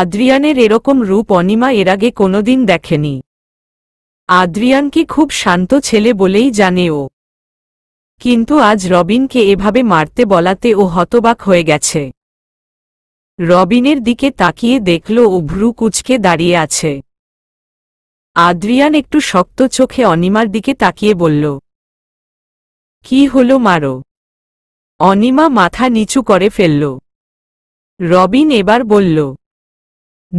আদ্রিয়ানের এরকম রূপ অনিমা এর আগে কোনোদিন দেখেনি আদ্রিয়ান কি খুব শান্ত ছেলে বলেই জানে ও কিন্তু আজ রবিনকে এভাবে মারতে বলাতে ও হতবাক হয়ে গেছে রবিনের দিকে তাকিয়ে দেখল ও ভ্রু কুচকে দাঁড়িয়ে আছে আদ্রিয়ান একটু শক্ত চোখে অনিমার দিকে তাকিয়ে বলল কি হলো মারো অনিমা মাথা নিচু করে ফেলল রবিন এবার বলল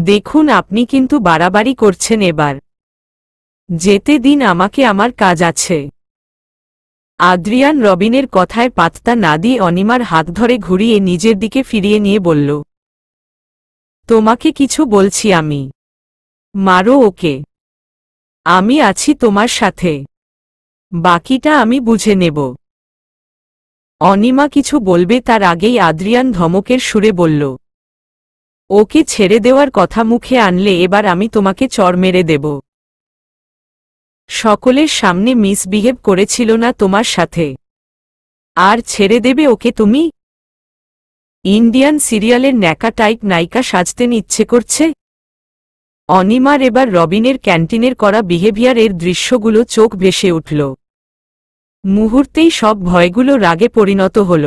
দেখুন আপনি কিন্তু বাড়াবাড়ি করছেন এবার যেতে দিন আমাকে আমার কাজ আছে আদ্রিয়ান রবিনের কথায় পাত্তা না দিয়ে অনিমার হাত ধরে ঘুরিয়ে নিজের দিকে ফিরিয়ে নিয়ে বলল তোমাকে কিছু বলছি আমি মারো ওকে আমি আছি তোমার সাথে বাকিটা আমি বুঝে নেব অনিমা কিছু বলবে তার আগেই আদ্রিয়ান ধমকের সুরে বলল ওকে ছেড়ে দেওয়ার কথা মুখে আনলে এবার আমি তোমাকে চর মেরে দেব সকলের সামনে মিসবিহেভ করেছিল না তোমার সাথে আর ছেড়ে দেবে ওকে তুমি ইন্ডিয়ান সিরিয়ালের ন্যাকা টাইপ নায়িকা সাজতেন ইচ্ছে করছে অনিমার এবার রবিনের ক্যান্টিনের করা বিহেভিয়ার এর দৃশ্যগুলো চোখ ভেসে উঠল মুহূর্তেই সব ভয়গুলো রাগে পরিণত হল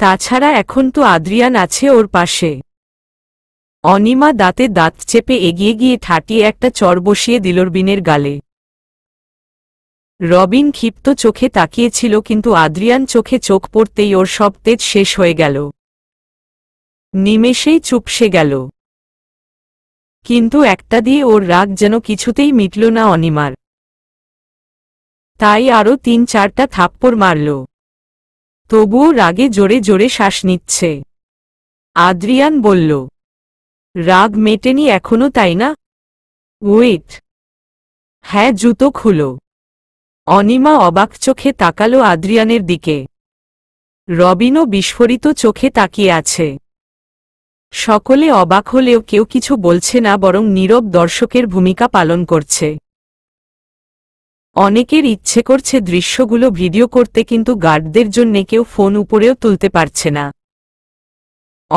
তাছাড়া এখন তো আদ্রিয়ান আছে ওর পাশে অনিমা দাঁতে দাঁত চেপে এগিয়ে গিয়ে ঠাটিয়ে একটা চর বসিয়ে দিলরবিনের গালে রবিন ক্ষিপ্ত চোখে তাকিয়েছিল কিন্তু আদ্রিয়ান চোখে চোখ পড়তেই ওর সব তেজ শেষ হয়ে গেল নিমেষেই চুপসে গেল কিন্তু একটা দিয়ে ওর রাগ যেন কিছুতেই মিটল না অনিমার তাই আরও তিন চারটা থাপ্পড় মারল তবুও রাগে জোরে জোরে শ্বাস নিচ্ছে আদ্রিয়ান বলল রাগ মেটেনি এখনো তাই না ওয়েট হ্যাঁ জুতো খুলো অনিমা অবাক চোখে তাকালো আদ্রিয়ানের দিকে রবিনও বিস্ফোরিত চোখে তাকিয়ে আছে সকলে অবাক হলেও কেউ কিছু বলছে না বরং নীরব দর্শকের ভূমিকা পালন করছে অনেকের ইচ্ছে করছে দৃশ্যগুলো ভিডিও করতে কিন্তু গার্ডদের জন্য কেউ ফোন উপরেও তুলতে পারছে না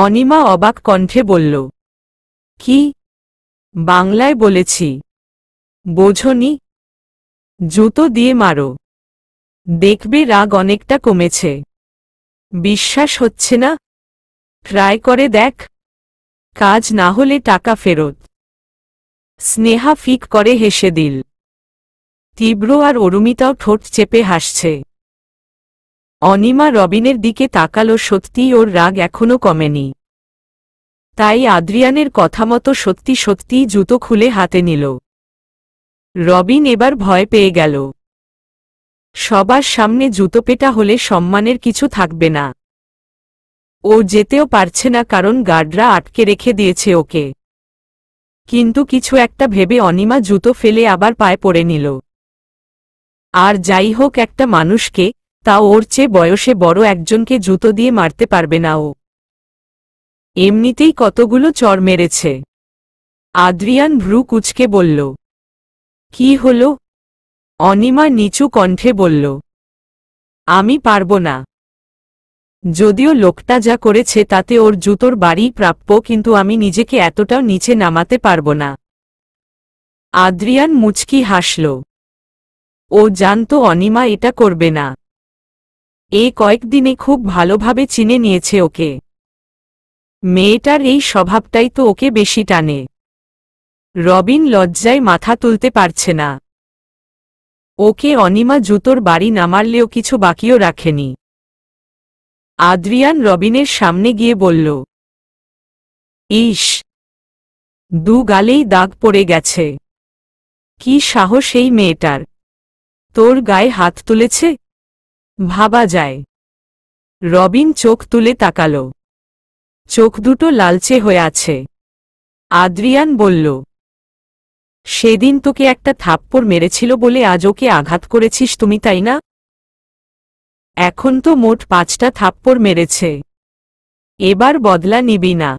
অনিমা অবাক কণ্ঠে বলল কি বাংলায় বলেছি বোঝনি জুতো দিয়ে মারো দেখবে রাগ অনেকটা কমেছে বিশ্বাস হচ্ছে না ট্রাই করে দেখ কাজ না হলে টাকা ফেরত স্নেহা ফিক করে হেসে দিল তীব্র আর অরুমিতাও ঠোঁট চেপে হাসছে অনিমা রবিনের দিকে তাকালো সত্যিই ওর রাগ এখনো কমেনি তাই আদ্রিয়ানের কথা মতো সত্যি সত্যিই জুতো খুলে হাতে নিল রবিন এবার ভয় পেয়ে গেল সবার সামনে জুতো পেটা হলে সম্মানের কিছু থাকবে না ও যেতেও পারছে না কারণ গার্ডরা আটকে রেখে দিয়েছে ওকে কিন্তু কিছু একটা ভেবে অনিমা জুতো ফেলে আবার পায়ে পড়ে নিল আর যাই হোক একটা মানুষকে তা ওর চেয়ে বয়সে বড় একজনকে জুতো দিয়ে মারতে পারবে না ও এমনিতেই কতগুলো চর মেরেছে আদ্রিয়ান ভ্রু কুচকে বলল কি হল অনিমা নিচু কণ্ঠে বলল আমি পারব না যদিও লোকটা যা করেছে তাতে ওর জুতোর বাড়ি প্রাপ্য কিন্তু আমি নিজেকে এতটাও নিচে নামাতে পারব না আদ্রিয়ান মুচকি হাসল ও জানত অনিমা এটা করবে না এ কয়েকদিনে খুব ভালোভাবে চিনে নিয়েছে ওকে মেয়েটার এই স্বভাবটাই তো ওকে বেশি টানে রবিন লজ্জায় মাথা তুলতে পারছে না ওকে অনিমা জুতোর বাড়ি নামারলেও কিছু বাকিও রাখেনি আদ্রিয়ান রবিনের সামনে গিয়ে বলল ইস দু গালেই দাগ পড়ে গেছে কি সাহস এই মেয়েটার তোর গায়ে হাত তুলেছে ভাবা যায় রবিন চোখ তুলে তাকালো চোখ দুটো লালচে হয়ে আছে আদ্রিয়ান বলল সেদিন তোকে একটা থাপ্পড় মেরেছিল বলে আজ ওকে আঘাত করেছিস তুমি তাই না এখন তো মোট পাঁচটা থাপ্পড় মেরেছে এবার বদলা নিবি না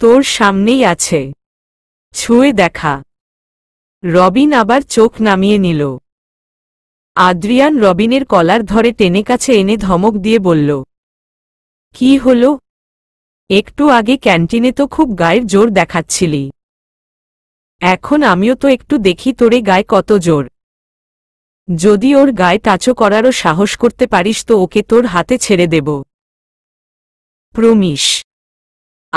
তোর সামনেই আছে ছুঁয়ে দেখা রবিন আবার চোখ নামিয়ে নিল আদ্রিয়ান রবিনের কলার ধরে টেনে কাছে এনে ধমক দিয়ে বলল কি হলো একটু আগে ক্যান্টিনে তো খুব গায়ের জোর দেখাচ্ছিলি এখন আমিও তো একটু দেখি তোরে গায়ে কত জোর যদি ওর গায়ে টাচো করারও সাহস করতে পারিস তো ওকে তোর হাতে ছেড়ে দেব প্রমিশ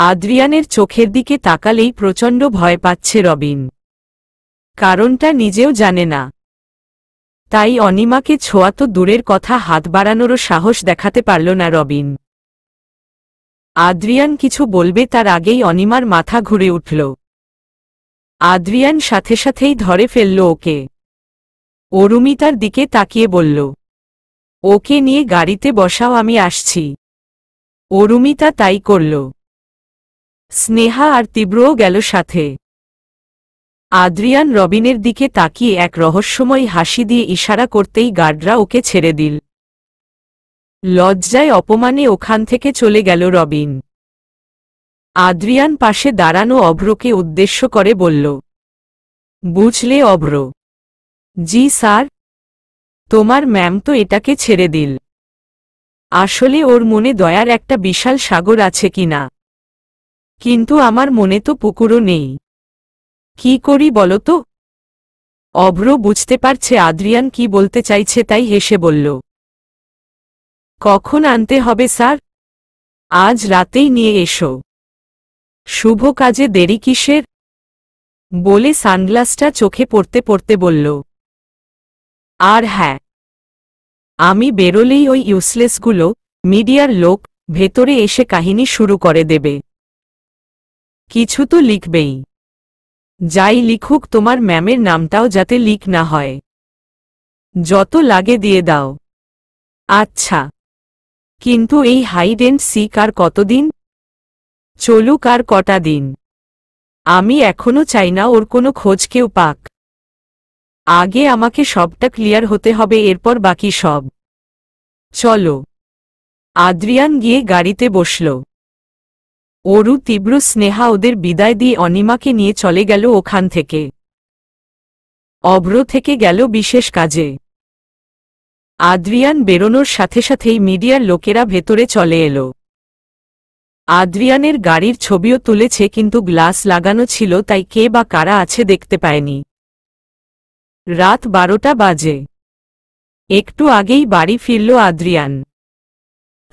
আদ্রিয়ানের চোখের দিকে তাকালেই প্রচণ্ড ভয় পাচ্ছে রবিন কারণটা নিজেও জানে না তাই অনিমাকে ছোঁয়া তো দূরের কথা হাত বাড়ানোরও সাহস দেখাতে পারল না রবিন আদ্রিয়ান কিছু বলবে তার আগেই অনিমার মাথা ঘুরে উঠল আদ্রিয়ান সাথে সাথেই ধরে ফেলল ওকে অরুমি তার দিকে তাকিয়ে বলল ওকে নিয়ে গাড়িতে বসাও আমি আসছি অরুমিতা তাই করল স্নেহা আর তীব্রও গেল সাথে আদ্রিয়ান রবিনের দিকে তাকিয়ে এক রহস্যময় হাসি দিয়ে ইশারা করতেই গার্ডরা ওকে ছেড়ে দিল লজ্জায় অপমানে ওখান থেকে চলে গেল রবিন আদ্রিয়ান পাশে দাঁড়ানো অভ্রকে উদ্দেশ্য করে বলল বুঝলে অভ্র জি স্যার তোমার ম্যাম তো এটাকে ছেড়ে দিল আসলে ওর মনে দয়ার একটা বিশাল সাগর আছে কিনা কিন্তু আমার মনে তো পুকুরও নেই কি করি বলতো তো অভ্র বুঝতে পারছে আদ্রিয়ান কি বলতে চাইছে তাই হেসে বলল কখন আনতে হবে স্যার আজ রাতেই নিয়ে এসো শুভ কাজে দেরি কিসের বলে সানগ্লাসটা চোখে পড়তে পড়তে বলল আর হ্যাঁ আমি বেরোলেই ওই ইউসলেসগুলো মিডিয়ার লোক ভেতরে এসে কাহিনী শুরু করে দেবে কিছু তো লিখবেই যাই লিখুক তোমার ম্যামের নামটাও যাতে লিক না হয় যত লাগে দিয়ে দাও আচ্ছা কিন্তু এই হাইড এন্ড সিক আর কতদিন চলুক আর কটা দিন আমি এখনো চাই না ওর কোনো খোঁজ কেউ পাক আগে আমাকে সবটা ক্লিয়ার হতে হবে এরপর বাকি সব চলো আদ্রিয়ান গিয়ে গাড়িতে বসল ওরু তীব্র স্নেহা ওদের বিদায় দিয়ে অনিমাকে নিয়ে চলে গেল ওখান থেকে অব্র থেকে গেল বিশেষ কাজে আদ্রিয়ান বেরোনোর সাথে সাথেই মিডিয়ার লোকেরা ভেতরে চলে এলো আদ্রিয়ানের গাড়ির ছবিও তুলেছে কিন্তু গ্লাস লাগানো ছিল তাই কে বা কারা আছে দেখতে পায়নি রাত বারোটা বাজে একটু আগেই বাড়ি ফিরল আদ্রিয়ান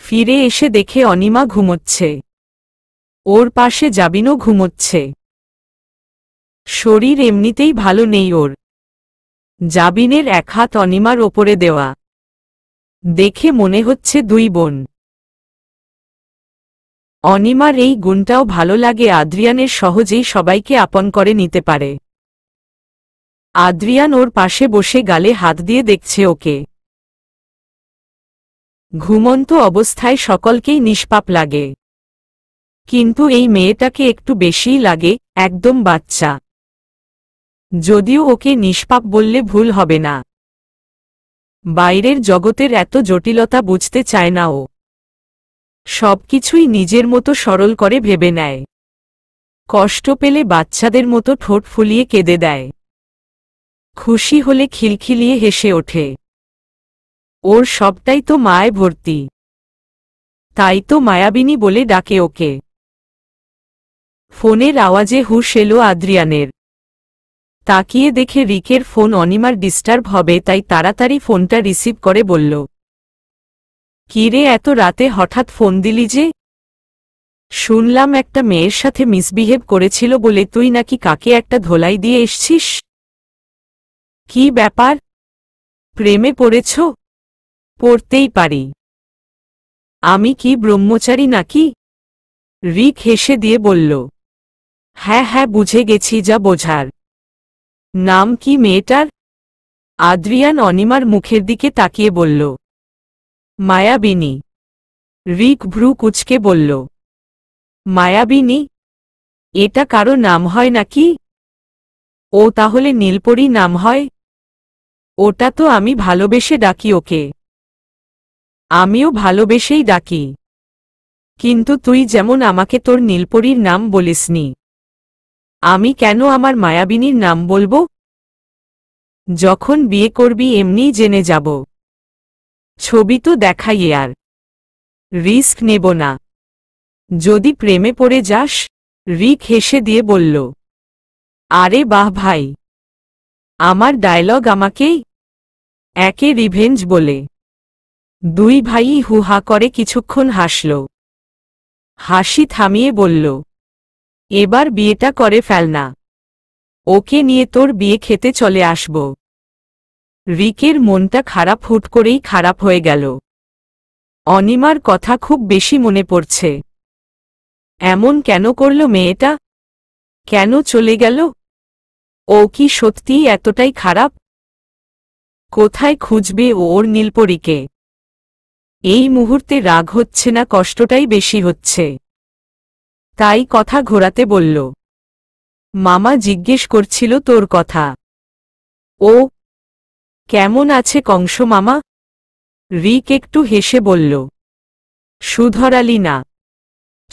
ফিরে এসে দেখে অনিমা ঘুমোচ্ছে ওর পাশে যাবিনও ঘুমোচ্ছে শরীর এমনিতেই ভালো নেই ওর জাবিনের এক হাত অনিমার ওপরে দেওয়া দেখে মনে হচ্ছে দুই বোন অনিমার এই গুণটাও ভালো লাগে আদ্রিয়ানের সহজেই সবাইকে আপন করে নিতে পারে আদ্রিয়ান ওর পাশে বসে গালে হাত দিয়ে দেখছে ওকে ঘুমন্ত অবস্থায় সকলকেই নিষ্পাপ লাগে কিন্তু এই মেয়েটাকে একটু বেশিই লাগে একদম বাচ্চা যদিও ওকে নিষ্পাপ বললে ভুল হবে না বাইরের জগতের এত জটিলতা বুঝতে চায় না ও সবকিছুই নিজের মতো সরল করে ভেবে নেয় কষ্ট পেলে বাচ্চাদের মতো ঠোঁট ফুলিয়ে কেঁদে দেয় খুশি হলে খিলখিলিয়ে হেসে ওঠে ওর সবটাই তো মায় ভর্তি তাই তো মায়াবিনী বলে ডাকে ওকে ফোনের আওয়াজে হুশ এলো আদ্রিয়ানের তাকিয়ে দেখে রিকের ফোন অনিমার ডিস্টার্ব হবে তাই তাড়াতাড়ি ফোনটা রিসিভ করে বলল কিরে এত রাতে হঠাৎ ফোন দিলি যে শুনলাম একটা মেয়ের সাথে মিসবিহেভ করেছিল বলে তুই নাকি কাকে একটা ধোলাই দিয়ে এসছিস কি ব্যাপার প্রেমে পড়েছ পড়তেই পারি আমি কি ব্রহ্মচারী নাকি রিক হেসে দিয়ে বলল হ্যাঁ হ্যাঁ বুঝে গেছি যা বোঝার নাম কি মেয়েটার আদ্রিয়ান অনিমার মুখের দিকে তাকিয়ে বলল মায়াবিনী রিক ভ্রু কুচকে বলল মায়াবিনী এটা কারো নাম হয় নাকি ও তাহলে নীলপরি নাম হয় ওটা তো আমি ভালোবেসে ডাকি ওকে আমিও ভালোবেসেই ডাকি কিন্তু তুই যেমন আমাকে তোর নীলপরির নাম বলিসনি আমি কেন আমার মায়াবিনীর নাম বলবো যখন বিয়ে করবি এমনিই জেনে যাব ছবি তো দেখাই আর রিস্ক নেব না যদি প্রেমে পড়ে যাস রিক হেসে দিয়ে বলল আরে বাহ ভাই আমার ডায়লগ আমাকেই একে রিভেঞ্জ বলে দুই ভাই হুহা করে কিছুক্ষণ হাসল হাসি থামিয়ে বলল এবার বিয়েটা করে ফেল না ওকে নিয়ে তোর বিয়ে খেতে চলে আসব রিকের মনটা খারাপ হুট করেই খারাপ হয়ে গেল অনিমার কথা খুব বেশি মনে পড়ছে এমন কেন করল মেয়েটা কেন চলে গেল ও কি সত্যিই এতটাই খারাপ কোথায় খুঁজবে ওর নীলপরীকে এই মুহূর্তে রাগ হচ্ছে না কষ্টটাই বেশি হচ্ছে তাই কথা ঘোরাতে বলল মামা জিজ্ঞেস করছিল তোর কথা ও কেমন আছে কংস মামা রিক একটু হেসে বলল সুধরালি না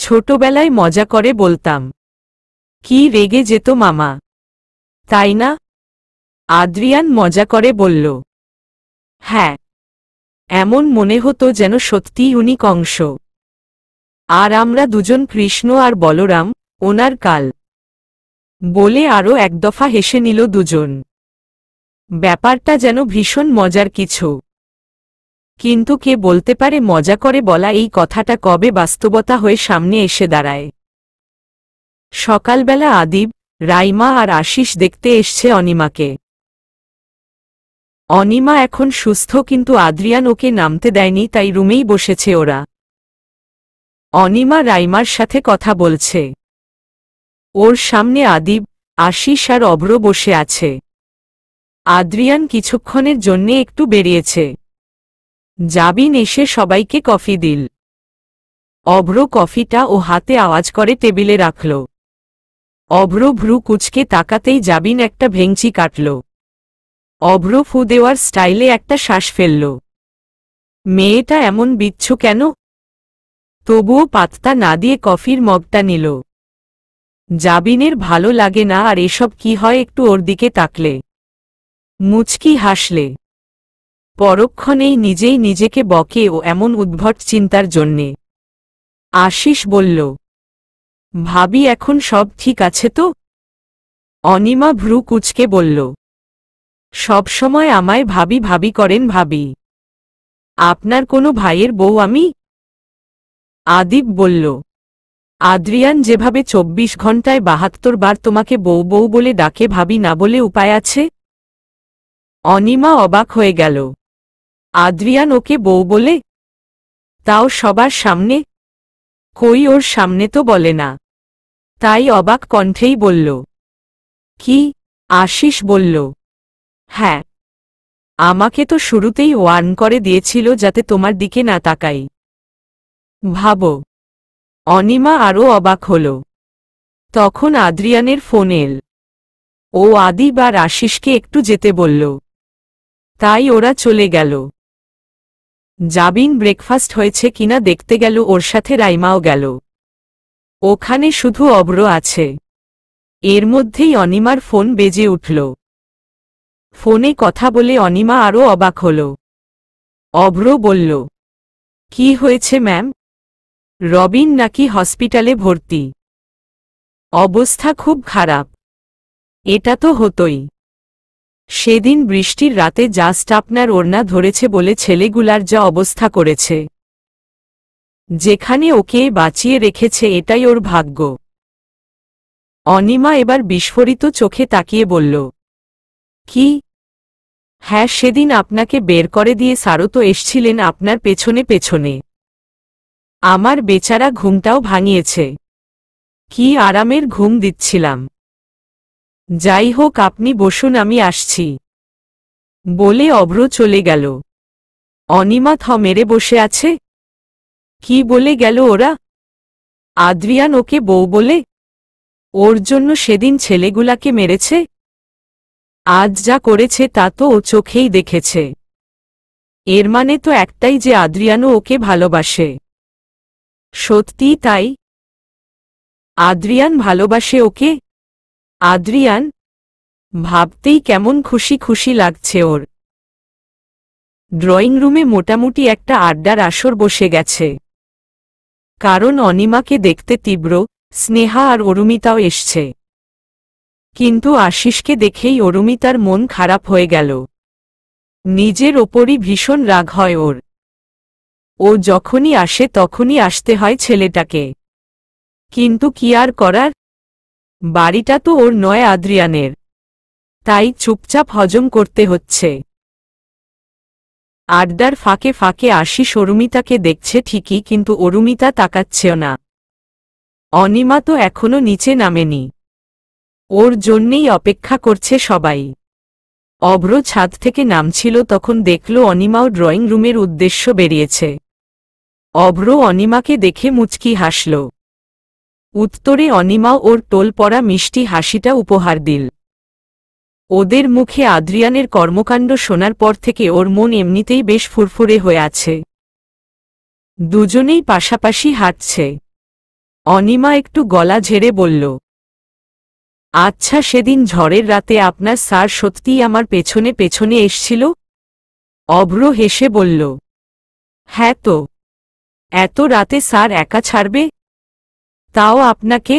ছোটবেলায় মজা করে বলতাম কি রেগে যেত মামা তাই না আদ্রিয়ান মজা করে বলল হ্যাঁ এমন মনে হতো যেন সত্যিই উনি কংস আর আমরা দুজন কৃষ্ণ আর বলরাম ওনার কাল বলে আরও একদফা হেসে নিল দুজন ব্যাপারটা যেন ভীষণ মজার কিছু কিন্তু কে বলতে পারে মজা করে বলা এই কথাটা কবে বাস্তবতা হয়ে সামনে এসে দাঁড়ায় সকালবেলা আদিব রাইমা আর আশিস দেখতে এসছে অনিমাকে অনিমা এখন সুস্থ কিন্তু আদ্রিয়ান ওকে নামতে দেয়নি তাই রুমেই বসেছে ওরা অনিমা রাইমার সাথে কথা বলছে ওর সামনে আদিব আশিস আর অভ্র বসে আছে আদ্রিয়ান কিছুক্ষণের জন্যে একটু বেরিয়েছে জাবিন এসে সবাইকে কফি দিল অভ্র কফিটা ও হাতে আওয়াজ করে টেবিলে রাখল অভ্র ভ্রু কুচকে তাকাতেই জাবিন একটা ভেংচি কাটল অভ্র ফু দেওয়ার স্টাইলে একটা শ্বাস ফেলল মেয়েটা এমন বিচ্ছু কেন তবুও পাত্তা না দিয়ে কফির মগটা নিল জাবিনের ভালো লাগে না আর এসব কি হয় একটু ওর দিকে তাকলে মুচকি হাসলে পরক্ষণেই নিজেই নিজেকে বকে ও এমন উদ্ভট চিন্তার জন্যে আশিস বলল ভাবি এখন সব ঠিক আছে তো অনিমা ভ্রু কুচকে বলল সবসময় আমায় ভাবি ভাবি করেন ভাবি আপনার কোনো ভাইয়ের বউ আমি আদিব বলল আদ্রিয়ান যেভাবে চব্বিশ ঘন্টায় বাহাত্তর বার তোমাকে বউ বউ বলে ডাকে ভাবি না বলে উপায় আছে অনিমা অবাক হয়ে গেল আদ্রিয়ান ওকে বউ বলে তাও সবার সামনে কই ওর সামনে তো বলে না তাই অবাক কণ্ঠেই বলল কি আশিস বলল হ্যাঁ আমাকে তো শুরুতেই ওয়ার্ন করে দিয়েছিল যাতে তোমার দিকে না তাকাই ভাব অনিমা আরও অবাক হল তখন আদ্রিয়ানের ফোন এল ও আদি বা রাশিসকে একটু যেতে বলল তাই ওরা চলে গেল জাবিন ব্রেকফাস্ট হয়েছে কিনা দেখতে গেল ওর সাথে রাইমাও গেল ওখানে শুধু অব্র আছে এর মধ্যেই অনিমার ফোন বেজে উঠল ফোনে কথা বলে অনিমা আরও অবাক হল অভ্র বলল কি হয়েছে ম্যাম রবিন নাকি হসপিটালে ভর্তি অবস্থা খুব খারাপ এটা তো হতোই সেদিন বৃষ্টির রাতে জাস্ট আপনার ওড়না ধরেছে বলে ছেলেগুলার যা অবস্থা করেছে যেখানে ওকে বাঁচিয়ে রেখেছে এটাই ওর ভাগ্য অনিমা এবার বিস্ফোরিত চোখে তাকিয়ে বলল কি হ্যাঁ সেদিন আপনাকে বের করে দিয়ে সারো তো এসছিলেন আপনার পেছনে পেছনে আমার বেচারা ঘুমটাও ভাঙিয়েছে কি আরামের ঘুম দিচ্ছিলাম যাই হোক আপনি বসুন আমি আসছি বলে অভ্র চলে গেল অনিমা থ মেরে বসে আছে কি বলে গেল ওরা আদ্রিয়ান ওকে বউ বলে ওর জন্য সেদিন ছেলেগুলাকে মেরেছে আজ যা করেছে তা তো ও চোখেই দেখেছে এর মানে তো একটাই যে আদ্রিয়ানো ওকে ভালোবাসে সত্যিই তাই আদ্রিয়ান ভালোবাসে ওকে আদ্রিয়ান ভাবতেই কেমন খুশি খুশি লাগছে ওর ড্রয়িং রুমে মোটামুটি একটা আড্ডার আসর বসে গেছে কারণ অনিমাকে দেখতে তীব্র স্নেহা আর অরুমিতাও এসছে কিন্তু আশিসকে দেখেই অরুমিতার মন খারাপ হয়ে গেল নিজের ওপরই ভীষণ রাগ হয় ওর ও যখনই আসে তখনই আসতে হয় ছেলেটাকে কিন্তু কি আর করার বাড়িটা তো ওর নয় আদ্রিয়ানের তাই চুপচাপ হজম করতে হচ্ছে আড্ডার ফাঁকে ফাঁকে আসি সরুমিতাকে দেখছে ঠিকই কিন্তু অরুমিতা তাকাচ্ছেও না অনিমা তো এখনো নিচে নামেনি ওর জন্যেই অপেক্ষা করছে সবাই অভ্র ছাদ থেকে নামছিল তখন দেখল অনিমাও ড্রয়িং রুমের উদ্দেশ্য বেরিয়েছে অভ্র অনিমাকে দেখে মুচকি হাসল উত্তরে অনিমা ওর টোল পড়া মিষ্টি হাসিটা উপহার দিল ওদের মুখে আদ্রিয়ানের কর্মকাণ্ড শোনার পর থেকে ওর মন এমনিতেই বেশ ফুরফুরে হয়ে আছে দুজনেই পাশাপাশি হাঁটছে অনিমা একটু গলা ঝেড়ে বলল আচ্ছা সেদিন ঝড়ের রাতে আপনার স্যার সত্যিই আমার পেছনে পেছনে এসছিল অভ্র হেসে বলল হ্যাঁ তো এত রাতে স্যার একা ছাড়বে তাও আপনাকে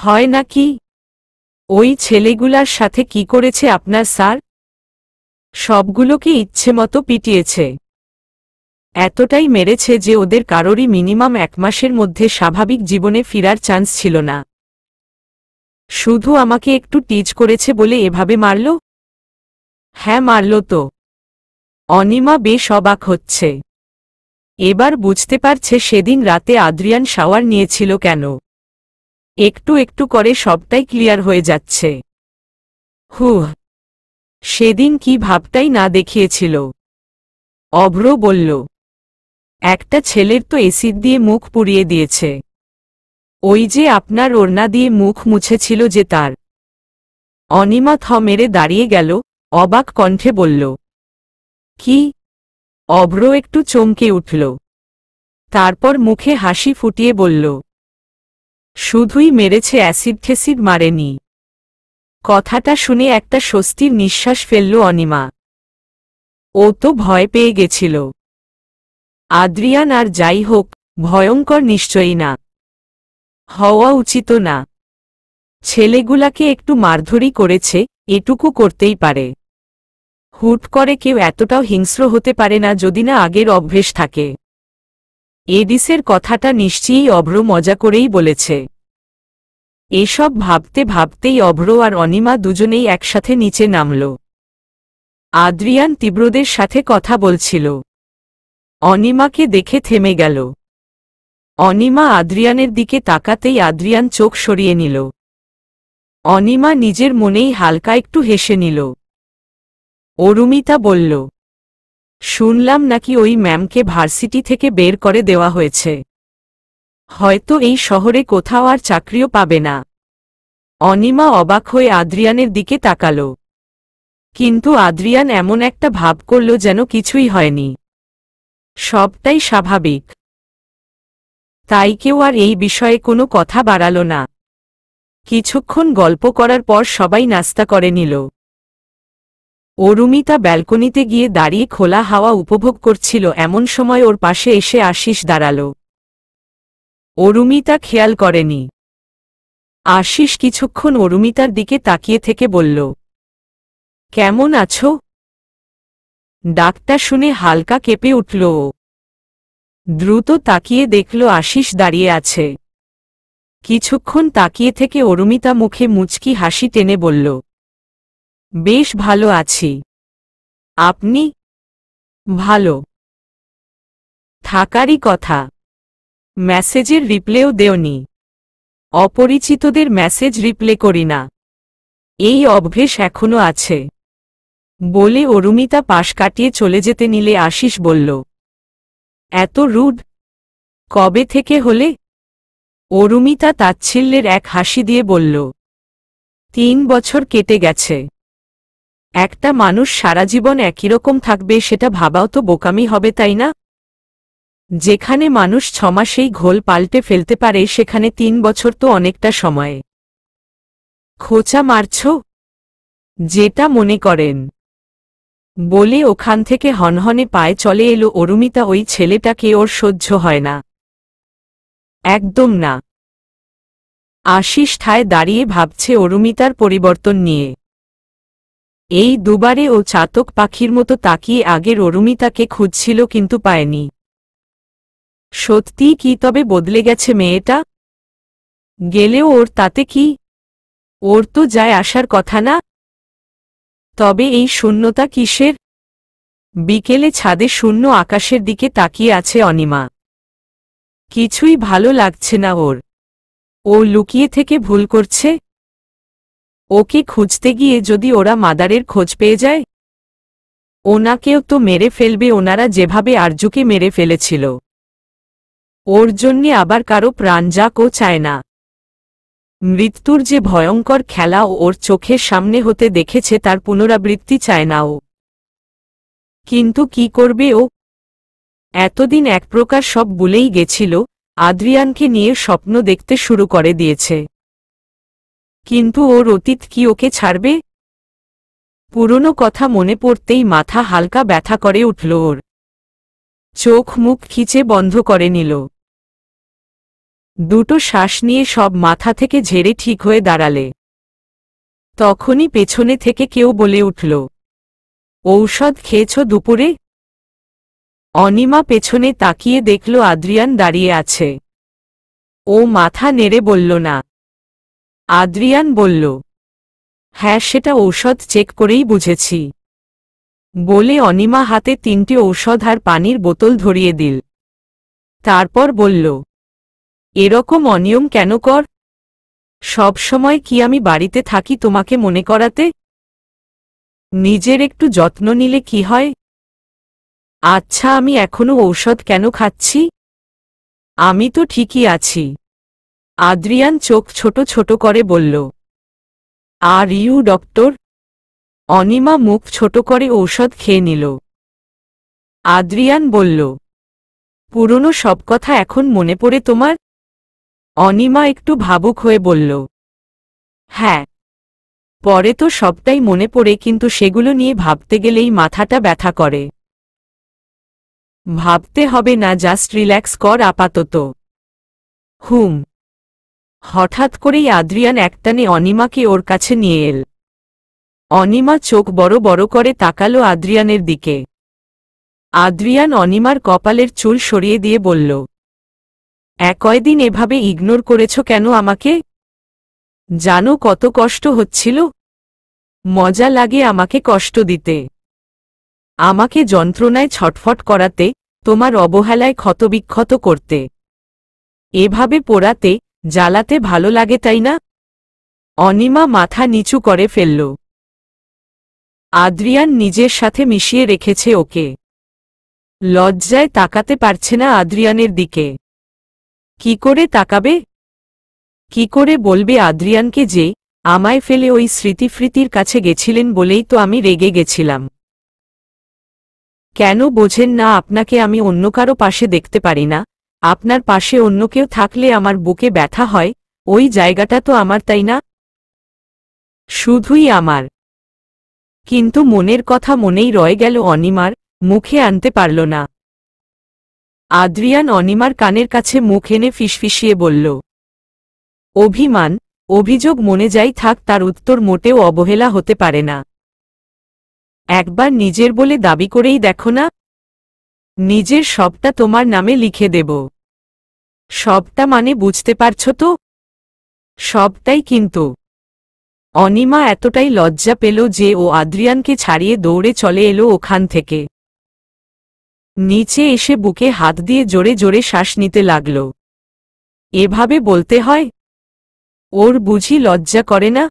হয় না কি ওই ছেলেগুলার সাথে কি করেছে আপনার স্যার সবগুলোকে মতো পিটিয়েছে এতটাই মেরেছে যে ওদের কারোরই মিনিমাম এক মাসের মধ্যে স্বাভাবিক জীবনে ফিরার চান্স ছিল না শুধু আমাকে একটু টিচ করেছে বলে এভাবে মারল হ্যাঁ মারল তো অনিমা বেশ অবাক হচ্ছে এবার বুঝতে পারছে সেদিন রাতে আদ্রিয়ান শাওয়ার নিয়েছিল কেন একটু একটু করে সবটাই ক্লিয়ার হয়ে যাচ্ছে হুহ সেদিন কি ভাবটাই না দেখিয়েছিল অভ্র বলল একটা ছেলের তো এসিড দিয়ে মুখ পুড়িয়ে দিয়েছে ওই যে আপনার ওড়না দিয়ে মুখ মুছেছিল যে তার অনিমা থ মেরে দাঁড়িয়ে গেল অবাক কণ্ঠে বলল কি অভ্র একটু চমকে উঠল তারপর মুখে হাসি ফুটিয়ে বলল শুধুই মেরেছে অ্যাসিড ঠেসিড মারেনি কথাটা শুনে একটা স্বস্তির নিঃশ্বাস ফেলল অনিমা ও তো ভয় পেয়ে গেছিল আদ্রিয়ান আর যাই হোক ভয়ঙ্কর নিশ্চয়ই না হওয়া উচিত না ছেলেগুলাকে একটু মারধরি করেছে এটুকু করতেই পারে হুট করে কেউ এতটাও হিংস্র হতে পারে না যদি না আগের অভ্যেস থাকে এডিসের কথাটা নিশ্চয়ই অভ্র মজা করেই বলেছে এসব ভাবতে ভাবতেই অভ্র আর অনিমা দুজনেই একসাথে নিচে নামল আদ্রিয়ান তীব্রদের সাথে কথা বলছিল অনিমাকে দেখে থেমে গেল অনিমা আদ্রিয়ানের দিকে তাকাতেই আদ্রিয়ান চোখ সরিয়ে নিল অনিমা নিজের মনেই হালকা একটু হেসে নিল অরুমিতা বলল শুনলাম নাকি ওই ম্যামকে ভার্সিটি থেকে বের করে দেওয়া হয়েছে হয়তো এই শহরে কোথাও আর চাকরিও পাবে না অনিমা অবাক হয়ে আদ্রিয়ানের দিকে তাকাল কিন্তু আদ্রিয়ান এমন একটা ভাব করল যেন কিছুই হয়নি সবটাই স্বাভাবিক তাই কেউ আর এই বিষয়ে কোনো কথা বাড়াল না কিছুক্ষণ গল্প করার পর সবাই নাস্তা করে নিল অরুমিতা ব্যালকনিতে গিয়ে দাঁড়িয়ে খোলা হাওয়া উপভোগ করছিল এমন সময় ওর পাশে এসে আশিস দাঁড়াল অরুমিতা খেয়াল করেনি আশিস কিছুক্ষণ অরুমিতার দিকে তাকিয়ে থেকে বলল কেমন আছো ডাকটা শুনে হালকা কেঁপে উঠল ও দ্রুত তাকিয়ে দেখল আশিস দাঁড়িয়ে আছে কিছুক্ষণ তাকিয়ে থেকে অরুমিতা মুখে মুচকি হাসি টেনে বলল বেশ ভালো আছি আপনি ভালো থাকারই কথা মেসেজের রিপ্লেও দেওনি অপরিচিতদের মেসেজ রিপ্লে করি না এই অভ্যেস এখনো আছে বলে অরুমিতা পাশ কাটিয়ে চলে যেতে নিলে আশিস বলল এত রুড কবে থেকে হলে অরুমিতা তাচ্ছিল্যের এক হাসি দিয়ে বলল তিন বছর কেটে গেছে একটা মানুষ সারা জীবন একই রকম থাকবে সেটা ভাবাও তো বোকামি হবে তাই না যেখানে মানুষ ছমাসেই ঘোল পাল্টে ফেলতে পারে সেখানে তিন বছর তো অনেকটা সময়ে খোঁচা মারছ যেটা মনে করেন বলে ওখান থেকে হনহনে পায়ে চলে এলো অরুমিতা ওই ছেলেটাকে ওর সহ্য হয় না একদম না আশিস ঠায় দাঁড়িয়ে ভাবছে অরুমিতার পরিবর্তন নিয়ে এই দুবারে ও চাতক পাখির মতো তাকিয়ে আগে ররুমিতাকে খুঁজছিল কিন্তু পায়নি সত্যিই কি তবে বদলে গেছে মেয়েটা গেলেও ওর তাতে কি ওর তো যায় আসার কথা না তবে এই শূন্যতা কিসের বিকেলে ছাদে শূন্য আকাশের দিকে তাকিয়ে আছে অনিমা কিছুই ভালো লাগছে না ওর ও লুকিয়ে থেকে ভুল করছে ওকে খুঁজতে গিয়ে যদি ওরা মাদারের খোঁজ পেয়ে যায় ওনাকেও তো মেরে ফেলবে ওনারা যেভাবে আর্যুকে মেরে ফেলেছিল ওর জন্যে আবার কারো প্রাণ যাকও চায় না মৃত্যুর যে ভয়ঙ্কর খেলা ওর চোখের সামনে হতে দেখেছে তার পুনরাবৃত্তি চায় না ও কিন্তু কি করবে ও এতদিন এক প্রকার সব ভুলেই গেছিল আদ্রিয়ানকে নিয়ে স্বপ্ন দেখতে শুরু করে দিয়েছে কিন্তু ওর অতীত কি ওকে ছাড়বে পুরনো কথা মনে পড়তেই মাথা হালকা ব্যথা করে উঠল ওর চোখ মুখ খিচে বন্ধ করে নিল দুটো শ্বাস নিয়ে সব মাথা থেকে ঝেড়ে ঠিক হয়ে দাঁড়ালে তখনই পেছনে থেকে কেউ বলে উঠল ঔষধ খেয়েছ দুপুরে অনিমা পেছনে তাকিয়ে দেখল আদ্রিয়ান দাঁড়িয়ে আছে ও মাথা নেড়ে বলল না আদ্রিয়ান বলল হ্যাঁ সেটা ঔষধ চেক করেই বুঝেছি বলে অনিমা হাতে তিনটি ঔষধ আর পানির বোতল ধরিয়ে দিল তারপর বলল এরকম অনিয়ম কেন কর সব সময় কি আমি বাড়িতে থাকি তোমাকে মনে করাতে নিজের একটু যত্ন নিলে কি হয় আচ্ছা আমি এখনো ঔষধ কেন খাচ্ছি আমি তো ঠিকই আছি আদ্রিয়ান চোখ ছোট ছোট করে বলল আর ইউ ডক্টর অনিমা মুখ ছোট করে ঔষধ খেয়ে নিল আদ্রিয়ান বলল পুরনো সব কথা এখন মনে পড়ে তোমার অনিমা একটু ভাবুক হয়ে বলল হ্যাঁ পরে তো সবটাই মনে পড়ে কিন্তু সেগুলো নিয়ে ভাবতে গেলেই মাথাটা ব্যথা করে ভাবতে হবে না জাস্ট রিল্যাক্স কর আপাতত হুম হঠাৎ করেই আদ্রিয়ান একটানে অনিমাকে ওর কাছে নিয়ে এল অনিমা চোখ বড় বড় করে তাকালো আদ্রিয়ানের দিকে আদ্রিয়ান অনিমার কপালের চুল সরিয়ে দিয়ে বলল একয়দিন এভাবে ইগনোর করেছ কেন আমাকে জানো কত কষ্ট হচ্ছিল মজা লাগে আমাকে কষ্ট দিতে আমাকে যন্ত্রণায় ছটফট করাতে তোমার অবহেলায় ক্ষতবিক্ষত করতে এভাবে পোড়াতে জ্বালাতে ভালো লাগে তাই না অনিমা মাথা নিচু করে ফেলল আদ্রিয়ান নিজের সাথে মিশিয়ে রেখেছে ওকে লজ্জায় তাকাতে পারছে না আদ্রিয়ানের দিকে কি করে তাকাবে কি করে বলবে আদ্রিয়ানকে যে আমায় ফেলে ওই স্মৃতিফৃতির কাছে গেছিলেন বলেই তো আমি রেগে গেছিলাম কেন বোঝেন না আপনাকে আমি অন্য কারো পাশে দেখতে পারি না আপনার পাশে অন্য কেউ থাকলে আমার বুকে ব্যথা হয় ওই জায়গাটা তো আমার তাই না শুধুই আমার কিন্তু মনের কথা মনেই রয়ে গেল অনিমার মুখে আনতে পারল না আদ্রিয়ান অনিমার কানের কাছে মুখ এনে ফিসফিসিয়ে বলল অভিমান অভিযোগ মনে যাই থাক তার উত্তর মোটেও অবহেলা হতে পারে না একবার নিজের বলে দাবি করেই দেখো না নিজের সবটা তোমার নামে লিখে দেব সবটা মানে বুঝতে পারছ তো সবটাই কিন্তু অনিমা এতটাই লজ্জা পেল যে ও আদ্রিয়ানকে ছাড়িয়ে দৌড়ে চলে এলো ওখান থেকে নিচে এসে বুকে হাত দিয়ে জোরে জোরে শ্বাস নিতে লাগল এভাবে বলতে হয় ওর বুঝি লজ্জা করে না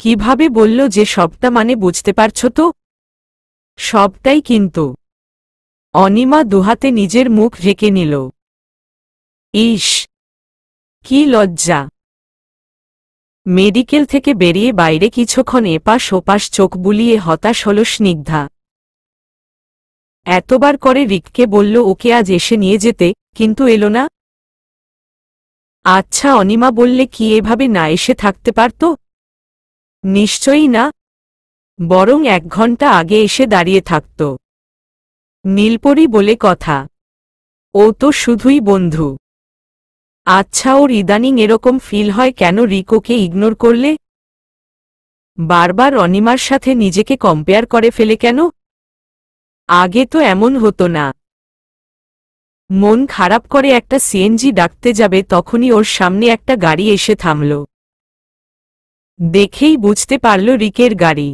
কিভাবে বলল যে সবটা মানে বুঝতে পারছ তো সবটাই কিন্তু অনিমা দুহাতে নিজের মুখ ঢেকে নিল ইস কি লজ্জা মেডিকেল থেকে বেরিয়ে বাইরে কিছুক্ষণ এপাশ ওপাশ চোখ বুলিয়ে হতাশ হল স্নিগ্ধা এতবার করে রিককে বলল ওকে আজ এসে নিয়ে যেতে কিন্তু এলো না আচ্ছা অনিমা বললে কি এভাবে না এসে থাকতে পারত নিশ্চয়ই না বরং এক ঘন্টা আগে এসে দাঁড়িয়ে থাকত নীলপরি বলে কথা ও তো শুধুই বন্ধু আচ্ছা ওর ইদানিং এরকম ফিল হয় কেন রিকোকে ইগনোর করলে বারবার অনিমার সাথে নিজেকে কম্পেয়ার করে ফেলে কেন আগে তো এমন হতো না মন খারাপ করে একটা সিএনজি ডাকতে যাবে তখনই ওর সামনে একটা গাড়ি এসে থামল দেখেই বুঝতে পারল রিকের গাড়ি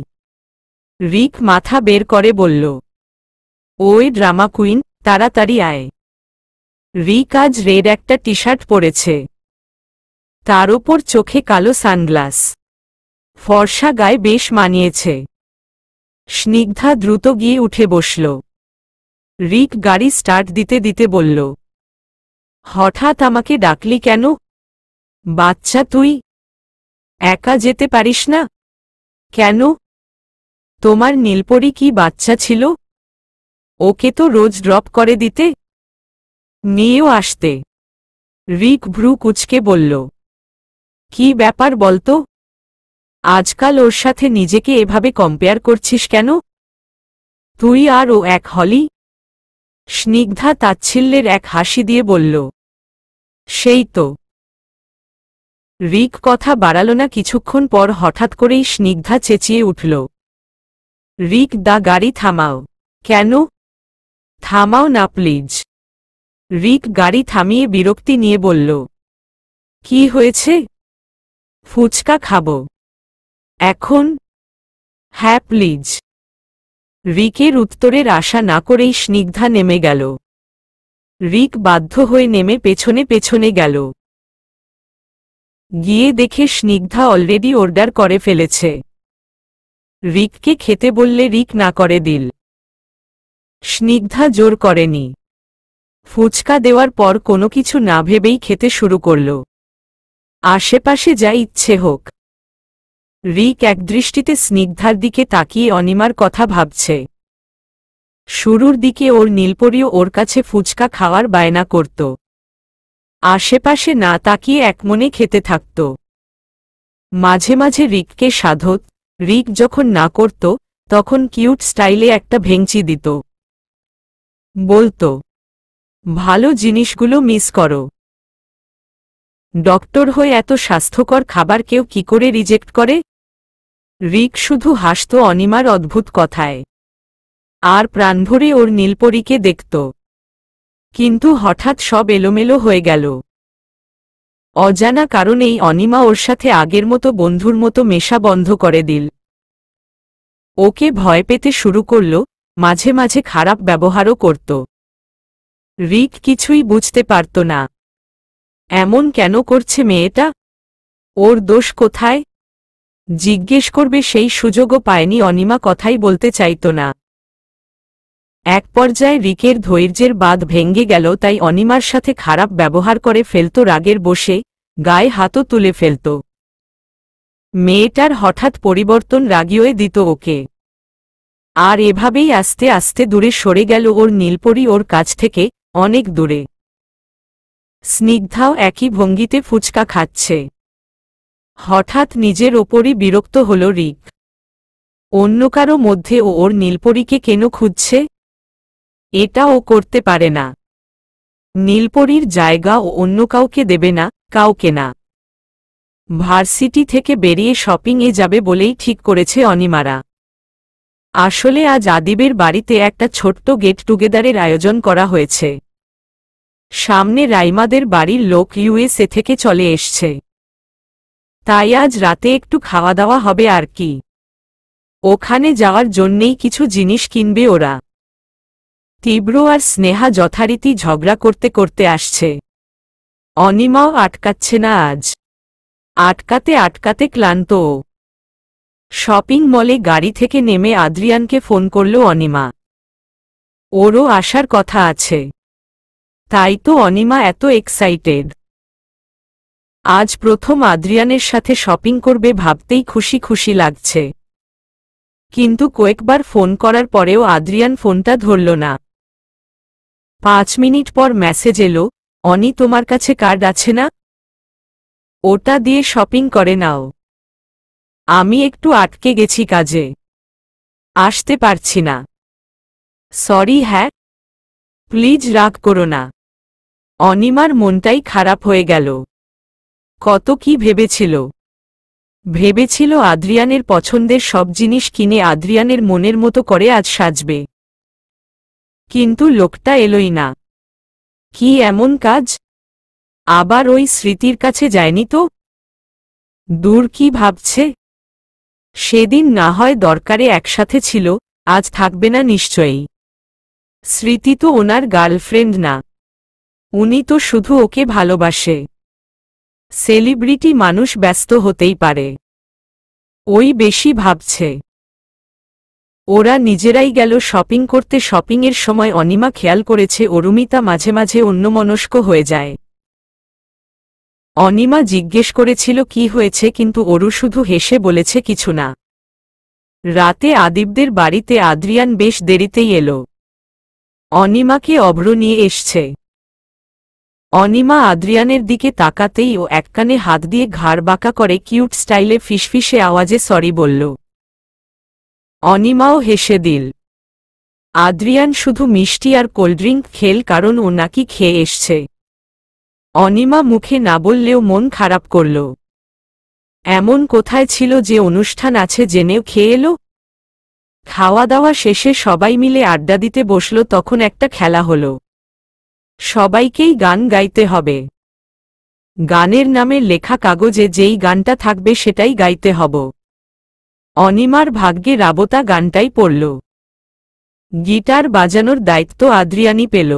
রিক মাথা বের করে বলল ওই ড্রামা কুইন তাড়াতাড়ি আয় রিক আজ রেড একটা টি শার্ট পরেছে তার ওপর চোখে কালো সানগ্লাস ফর্সা গায়ে বেশ মানিয়েছে স্নিগ্ধা দ্রুত গিয়ে উঠে বসল রিক গাড়ি স্টার্ট দিতে দিতে বলল হঠাৎ আমাকে ডাকলি কেন বাচ্চা তুই একা যেতে পারিস না কেন তোমার নীলপরি কি বাচ্চা ছিল ওকে তো রোজ ড্রপ করে দিতে নিয়েও আসতে রিক ভ্রু কুচকে বলল কি ব্যাপার বলতো আজকাল ওর সাথে নিজেকে এভাবে কম্পেয়ার করছিস কেন তুই আর ও এক হলি স্নিগ্ধা তাচ্ছিল্যের এক হাসি দিয়ে বলল সেই তো রিক কথা বাড়াল না কিছুক্ষণ পর হঠাৎ করেই স্নিগ্ধা চেঁচিয়ে উঠল রিক দা গাড়ি থামাও কেন থামাও না প্লিজ রিক গাড়ি থামিয়ে বিরক্তি নিয়ে বলল কি হয়েছে ফুচকা খাব এখন হ্যাঁ প্লিজ রিকের উত্তরের আশা না করেই স্নিগ্ধা নেমে গেল রিক বাধ্য হয়ে নেমে পেছনে পেছনে গেল গিয়ে দেখে স্নিগ্ধা অলরেডি অর্ডার করে ফেলেছে রিককে খেতে বললে রিক না করে দিল স্নিগ্ধা জোর করেনি ফুচকা দেওয়ার পর কোনো কিছু না ভেবেই খেতে শুরু করল আশেপাশে যা ইচ্ছে হোক রিক একদৃষ্টিতে স্নিগ্ধার দিকে তাকিয়ে অনিমার কথা ভাবছে শুরুর দিকে ওর নীলপরীও ওর কাছে ফুচকা খাওয়ার বায়না করত আশেপাশে না তাকিয়ে একমনে খেতে থাকত মাঝে মাঝে রিককে সাধত রিক যখন না করত তখন কিউট স্টাইলে একটা ভেংচি দিত বলতো ভালো জিনিসগুলো মিস করো ডক্টর হয়ে এত স্বাস্থ্যকর খাবার কেউ কি করে রিজেক্ট করে রিক শুধু হাসত অনিমার অদ্ভুত কথায় আর প্রাণভরে ওর নীলপরীকে দেখত কিন্তু হঠাৎ সব এলোমেলো হয়ে গেল অজানা কারণেই অনিমা ওর সাথে আগের মতো বন্ধুর মতো মেশা বন্ধ করে দিল ওকে ভয় পেতে শুরু করল মাঝে মাঝে খারাপ ব্যবহারও করত রিক কিছুই বুঝতে পারত না এমন কেন করছে মেয়েটা ওর দোষ কোথায় জিজ্ঞেস করবে সেই সুযোগও পায়নি অনিমা কথাই বলতে চাইত না এক পর্যায়ে রিকের ধৈর্যের বাঁধ ভেঙ্গে গেল তাই অনিমার সাথে খারাপ ব্যবহার করে ফেলত রাগের বসে গায়ে হাতও তুলে ফেলত মেয়েটার হঠাৎ পরিবর্তন রাগিয়ে দিত ওকে আর এভাবেই আস্তে আস্তে দূরে সরে গেল ওর নীলপরি ওর কাছ থেকে অনেক দূরে স্নিগ্ধাও একই ভঙ্গিতে ফুচকা খাচ্ছে হঠাৎ নিজের ওপরই বিরক্ত হল রিক অন্য কারো মধ্যে ও ওর নীলপরিকে কেন খুঁজছে এটা ও করতে পারে না নীলপরির জায়গা ও অন্য কাউকে দেবে না কাউকে না ভার্সিটি থেকে বেরিয়ে শপিংয়ে যাবে বলেই ঠিক করেছে অনিমারা আসলে আজ আদিবের বাড়িতে একটা ছোট্ট গেট টুগেদারের আয়োজন করা হয়েছে সামনে রাইমাদের বাড়ির লোক ইউএসএ থেকে চলে এসছে তাই আজ রাতে একটু খাওয়া দাওয়া হবে আর কি ওখানে যাওয়ার জন্যেই কিছু জিনিস কিনবে ওরা তীব্র আর স্নেহা যথারীতি ঝগড়া করতে করতে আসছে অনিমাও আটকাচ্ছে না আজ আটকাতে আটকাতে ক্লান্ত শপিং মলে গাড়ি থেকে নেমে আদ্রিয়ানকে ফোন করল অনিমা ওরও আসার কথা আছে তাই তো অনিমা এত এক্সাইটেড আজ প্রথম আদ্রিয়ানের সাথে শপিং করবে ভাবতেই খুশি খুশি লাগছে কিন্তু কয়েকবার ফোন করার পরেও আদ্রিয়ান ফোনটা ধরল না পাঁচ মিনিট পর মেসেজ এলো অনি তোমার কাছে কার্ড আছে না ওটা দিয়ে শপিং করে নাও আমি একটু আটকে গেছি কাজে আসতে পারছি না সরি হ্যাঁ প্লিজ রাগ করো না অনিমার মনটাই খারাপ হয়ে গেল কত কি ভেবেছিল ভেবেছিল আদ্রিয়ানের পছন্দের সব জিনিস কিনে আদ্রিয়ানের মনের মতো করে আজ সাজবে কিন্তু লোকটা এলোই না কি এমন কাজ আবার ওই স্মৃতির কাছে যায়নি তো দূর কি ভাবছে সেদিন না হয় দরকারে একসাথে ছিল আজ থাকবে না নিশ্চয়ই স্মৃতি তো ওনার গার্লফ্রেন্ড না উনি তো শুধু ওকে ভালোবাসে সেলিব্রিটি মানুষ ব্যস্ত হতেই পারে ওই বেশি ভাবছে ওরা নিজেরাই গেল শপিং করতে শপিংয়ের সময় অনিমা খেয়াল করেছে অরুমিতা মাঝে মাঝে অন্যমনস্ক হয়ে যায় অনিমা জিজ্ঞেস করেছিল কি হয়েছে কিন্তু অরু শুধু হেসে বলেছে কিছু না রাতে আদিবদের বাড়িতে আদ্রিয়ান বেশ দেরিতেই এলো অনিমাকে অভ্র নিয়ে এসছে অনিমা আদ্রিয়ানের দিকে তাকাতেই ও এক কানে হাত দিয়ে ঘাড় বাঁকা করে কিউট স্টাইলে ফিসফিসে আওয়াজে সরি বলল অনিমাও হেসে দিল আদ্রিয়ান শুধু মিষ্টি আর কোল্ড ড্রিঙ্ক খেল কারণ ও নাকি খেয়ে এসছে অনিমা মুখে না বললেও মন খারাপ করল এমন কোথায় ছিল যে অনুষ্ঠান আছে জেনেও খেয়ে এলো খাওয়া দাওয়া শেষে সবাই মিলে আড্ডা দিতে বসল তখন একটা খেলা হল সবাইকেই গান গাইতে হবে গানের নামে লেখা কাগজে যেই গানটা থাকবে সেটাই গাইতে হব অনিমার ভাগ্যে রাবতা গানটাই পড়ল গিটার বাজানোর দায়িত্ব আদ্রিয়ানি পেল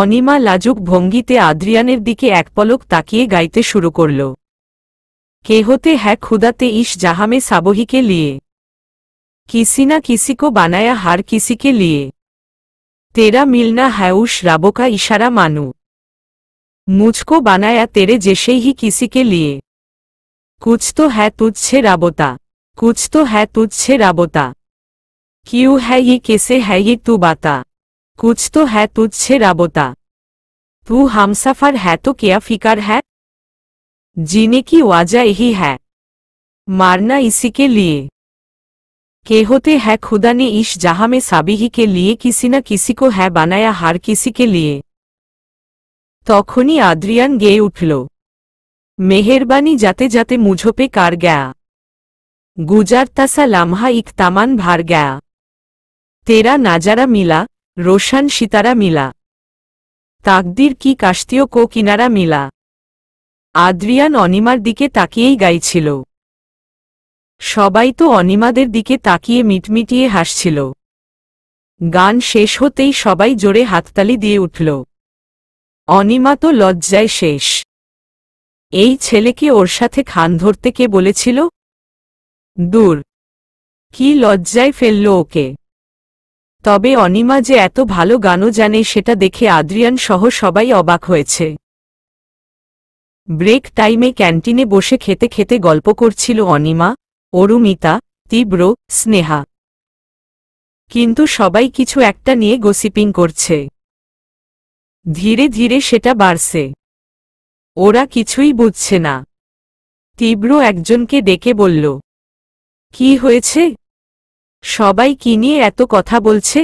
অনিমা লাজুক ভঙ্গিতে আদ্রিয়ানের দিকে এক পলক তাকিয়ে গাইতে শুরু করল কেহতে হ্যাঁ খুদাতে ইস জাহামে সাবহিকে লিয়ে কিসি না কিসিকো বানায়া হার কিসিকে লিয়ে তেরা মিলনা হ্যাউস রাবকা ইশারা মানু মুঝকো বানায়া তেরে যেসেই হি কিসিকে লিয়ে কুছ তো হ্যাঁ তুচ্ছে রাবতা কুছ তো হ্যাঁ তুচ্ছে রাবতা কিউ হ্যাঁ ই কেসে হ্যাঁ ই তু বাতা कुछ तो है तुझसे राबोता तू हमसफर है तो क्या फिकर है जीने की वजह यही है मारना इसी के लिए होते है खुदा ने इस जहां में ही के लिए किसी न किसी को है बनाया हार किसी के लिए तखनी आद्रियन गे उठल मेहरबानी जाते जाते মুঝো পে কার গয়া গুজার তাসা লামহা ইক তামান भार गया तेरा नाजारा मिला রোশান সিতারা মিলা তাকদির কি কাস্তীয় কো কিনারা মিলা আদ্রিয়ান অনিমার দিকে তাকিয়েই গাইছিল সবাই তো অনিমাদের দিকে তাকিয়ে মিটমিটিয়ে হাসছিল গান শেষ হতেই সবাই জোরে হাততালি দিয়ে উঠল অনিমা তো লজ্জায় শেষ এই ছেলেকে ওর সাথে খান ধরতে কে বলেছিল দূর কি লজ্জায় ফেলল ওকে তবে অনিমা যে এত ভালো গানও জানে সেটা দেখে আদ্রিয়ান সহ সবাই অবাক হয়েছে ব্রেক টাইমে ক্যান্টিনে বসে খেতে খেতে গল্প করছিল অনিমা অরুমিতা তীব্র স্নেহা কিন্তু সবাই কিছু একটা নিয়ে গসিপিং করছে ধীরে ধীরে সেটা বাড়ছে ওরা কিছুই বুঝছে না তীব্র একজনকে ডেকে বলল কি হয়েছে সবাই কি নিয়ে এত কথা বলছে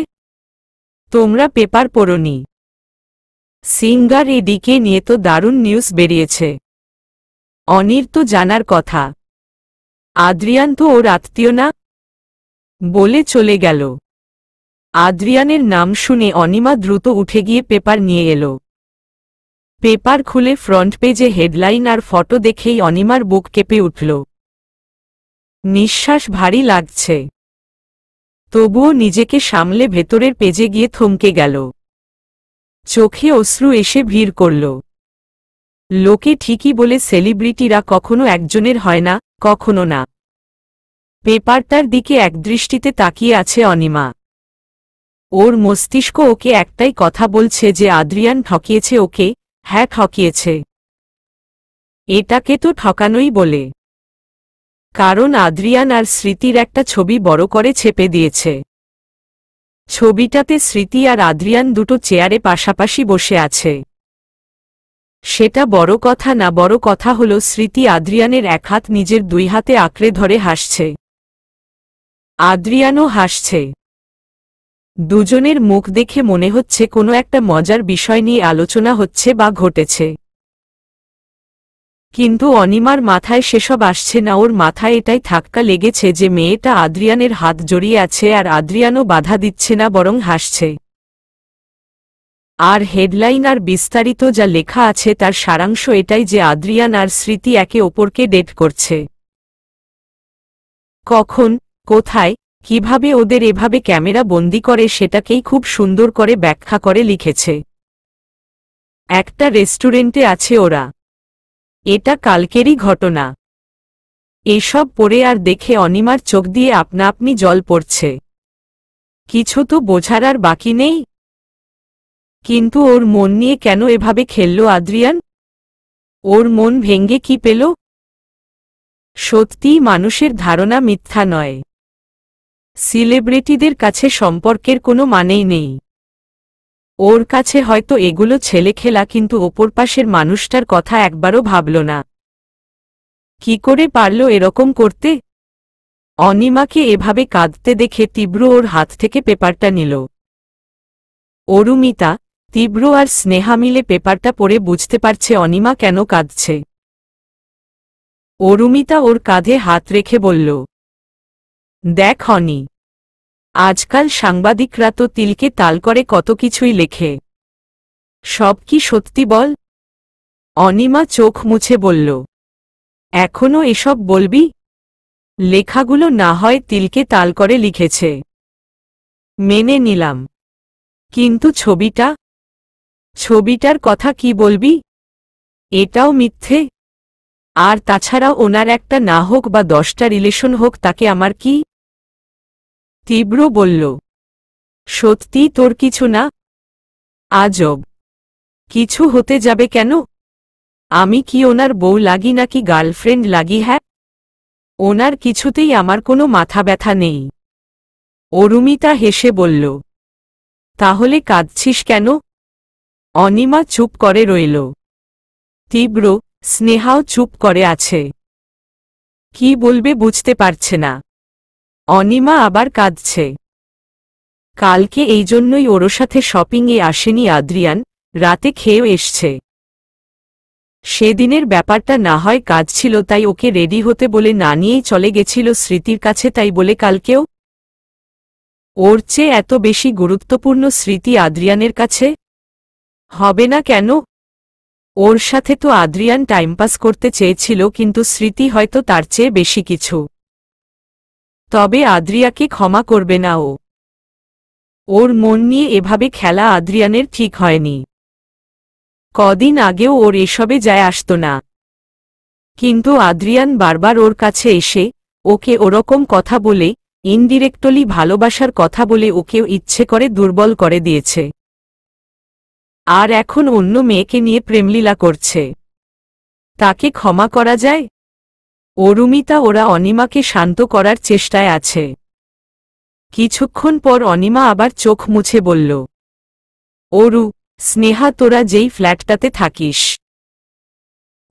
তোমরা পেপার পড়নি সিঙ্গার এদিকে নিয়ে তো দারুণ নিউজ বেরিয়েছে অনির তো জানার কথা আদ্রিয়ান তো ওর আত্মীয় না বলে চলে গেল আদ্রিয়ানের নাম শুনে অনিমা দ্রুত উঠে গিয়ে পেপার নিয়ে এলো পেপার খুলে ফ্রন্ট পেজে হেডলাইন আর ফটো দেখেই অনিমার বুক কেঁপে উঠল নিঃশ্বাস ভারী লাগছে তবুও নিজেকে সামলে ভেতরের পেজে গিয়ে থমকে গেল চোখে অশ্রু এসে ভিড় করল লোকে ঠিকই বলে সেলিব্রিটিরা কখনো একজনের হয় না কখনো না পেপারটার দিকে একদৃষ্টিতে তাকিয়ে আছে অনিমা ওর মস্তিষ্ক ওকে একটাই কথা বলছে যে আদ্রিয়ান ঠকিয়েছে ওকে হ্যাঁ ঠকিয়েছে এটাকে তো ঠকানোই বলে কারণ আদ্রিয়ান আর স্মৃতির একটা ছবি বড় করে ছেপে দিয়েছে ছবিটাতে স্মৃতি আর আদ্রিয়ান দুটো চেয়ারে পাশাপাশি বসে আছে সেটা বড় কথা না বড় কথা হল স্মৃতি আদ্রিয়ানের এক হাত নিজের দুই হাতে আঁকড়ে ধরে হাসছে আদ্রিয়ানও হাসছে দুজনের মুখ দেখে মনে হচ্ছে কোনো একটা মজার বিষয় নিয়ে আলোচনা হচ্ছে বা ঘটেছে কিন্তু অনিমার মাথায় সেসব আসছে না ওর মাথায় এটাই ধাক্কা লেগেছে যে মেয়েটা আদ্রিয়ানের হাত জড়িয়ে আছে আর আদ্রিয়ানও বাধা দিচ্ছে না বরং হাসছে আর হেডলাইন আর বিস্তারিত যা লেখা আছে তার সারাংশ এটাই যে আদ্রিয়ান আর স্মৃতি একে ওপরকে ডেট করছে কখন কোথায় কিভাবে ওদের এভাবে ক্যামেরা বন্দি করে সেটাকেই খুব সুন্দর করে ব্যাখ্যা করে লিখেছে একটা রেস্টুরেন্টে আছে ওরা এটা কালকেরই ঘটনা এসব পড়ে আর দেখে অনিমার চোখ দিয়ে আপনা আপনি জল পড়ছে কিছু তো বোঝার আর বাকি নেই কিন্তু ওর মন নিয়ে কেন এভাবে খেলল আদ্রিয়ান ওর মন ভেঙ্গে কি পেল সত্যিই মানুষের ধারণা মিথ্যা নয় সিলেব্রিটিদের কাছে সম্পর্কের কোনো মানেই নেই ওর কাছে হয়তো এগুলো ছেলে খেলা কিন্তু ওপর পাশের মানুষটার কথা একবারও ভাবল না কি করে পারল এরকম করতে অনিমাকে এভাবে কাঁদতে দেখে তীব্র ওর হাত থেকে পেপারটা নিল অরুমিতা তীব্র আর স্নেহা মিলে পেপারটা পড়ে বুঝতে পারছে অনিমা কেন কাঁদছে অরুমিতা ওর কাঁধে হাত রেখে বলল দেখ অনি আজকাল সাংবাদিকরা তো তিলকে তাল করে কত কিছুই লেখে সব কি সত্যি বল অনিমা চোখ মুছে বলল এখনও এসব বলবি লেখাগুলো না হয় তিলকে তাল করে লিখেছে মেনে নিলাম কিন্তু ছবিটা ছবিটার কথা কি বলবি এটাও মিথ্যে আর তাছাড়া ওনার একটা না হোক বা দশটা রিলেশন হোক তাকে আমার কি তীব্র বলল সত্যি তোর কিছু না আজব কিছু হতে যাবে কেন আমি কি ওনার বউ লাগি নাকি গার্লফ্রেন্ড লাগি হ্যাঁ ওনার কিছুতেই আমার কোনো মাথা ব্যথা নেই অরুমিতা হেসে বলল তাহলে কাঁদছিস কেন অনিমা চুপ করে রইল তীব্র স্নেহাও চুপ করে আছে কি বলবে বুঝতে পারছে না অনিমা আবার কাঁদছে কালকে এই জন্যই ওর সাথে শপিংয়ে আসেনি আদ্রিয়ান রাতে খেয়েও এসছে সেদিনের ব্যাপারটা না হয় কাজ ছিল তাই ওকে রেডি হতে বলে না নিয়েই চলে গেছিল স্মৃতির কাছে তাই বলে কালকেও ওর চেয়ে এত বেশি গুরুত্বপূর্ণ স্মৃতি আদ্রিয়ানের কাছে হবে না কেন ওর সাথে তো আদ্রিয়ান টাইমপাস করতে চেয়েছিল কিন্তু স্মৃতি হয়তো তার চেয়ে বেশি কিছু তবে আদ্রিয়াকে ক্ষমা করবে না ও ওর মন নিয়ে এভাবে খেলা আদ্রিয়ানের ঠিক হয়নি কদিন আগেও ওর এসবে যায় আসত না কিন্তু আদ্রিয়ান বারবার ওর কাছে এসে ওকে ওরকম কথা বলে ইনডিরেক্টলি ভালোবাসার কথা বলে ওকেও ইচ্ছে করে দুর্বল করে দিয়েছে আর এখন অন্য মেয়েকে নিয়ে প্রেমলীলা করছে তাকে ক্ষমা করা যায় অরুমিতা ওরা অনিমাকে শান্ত করার চেষ্টায় আছে কিছুক্ষণ পর অনিমা আবার চোখ মুছে বলল অরু স্নেহা তোরা যেই ফ্ল্যাটটাতে থাকিস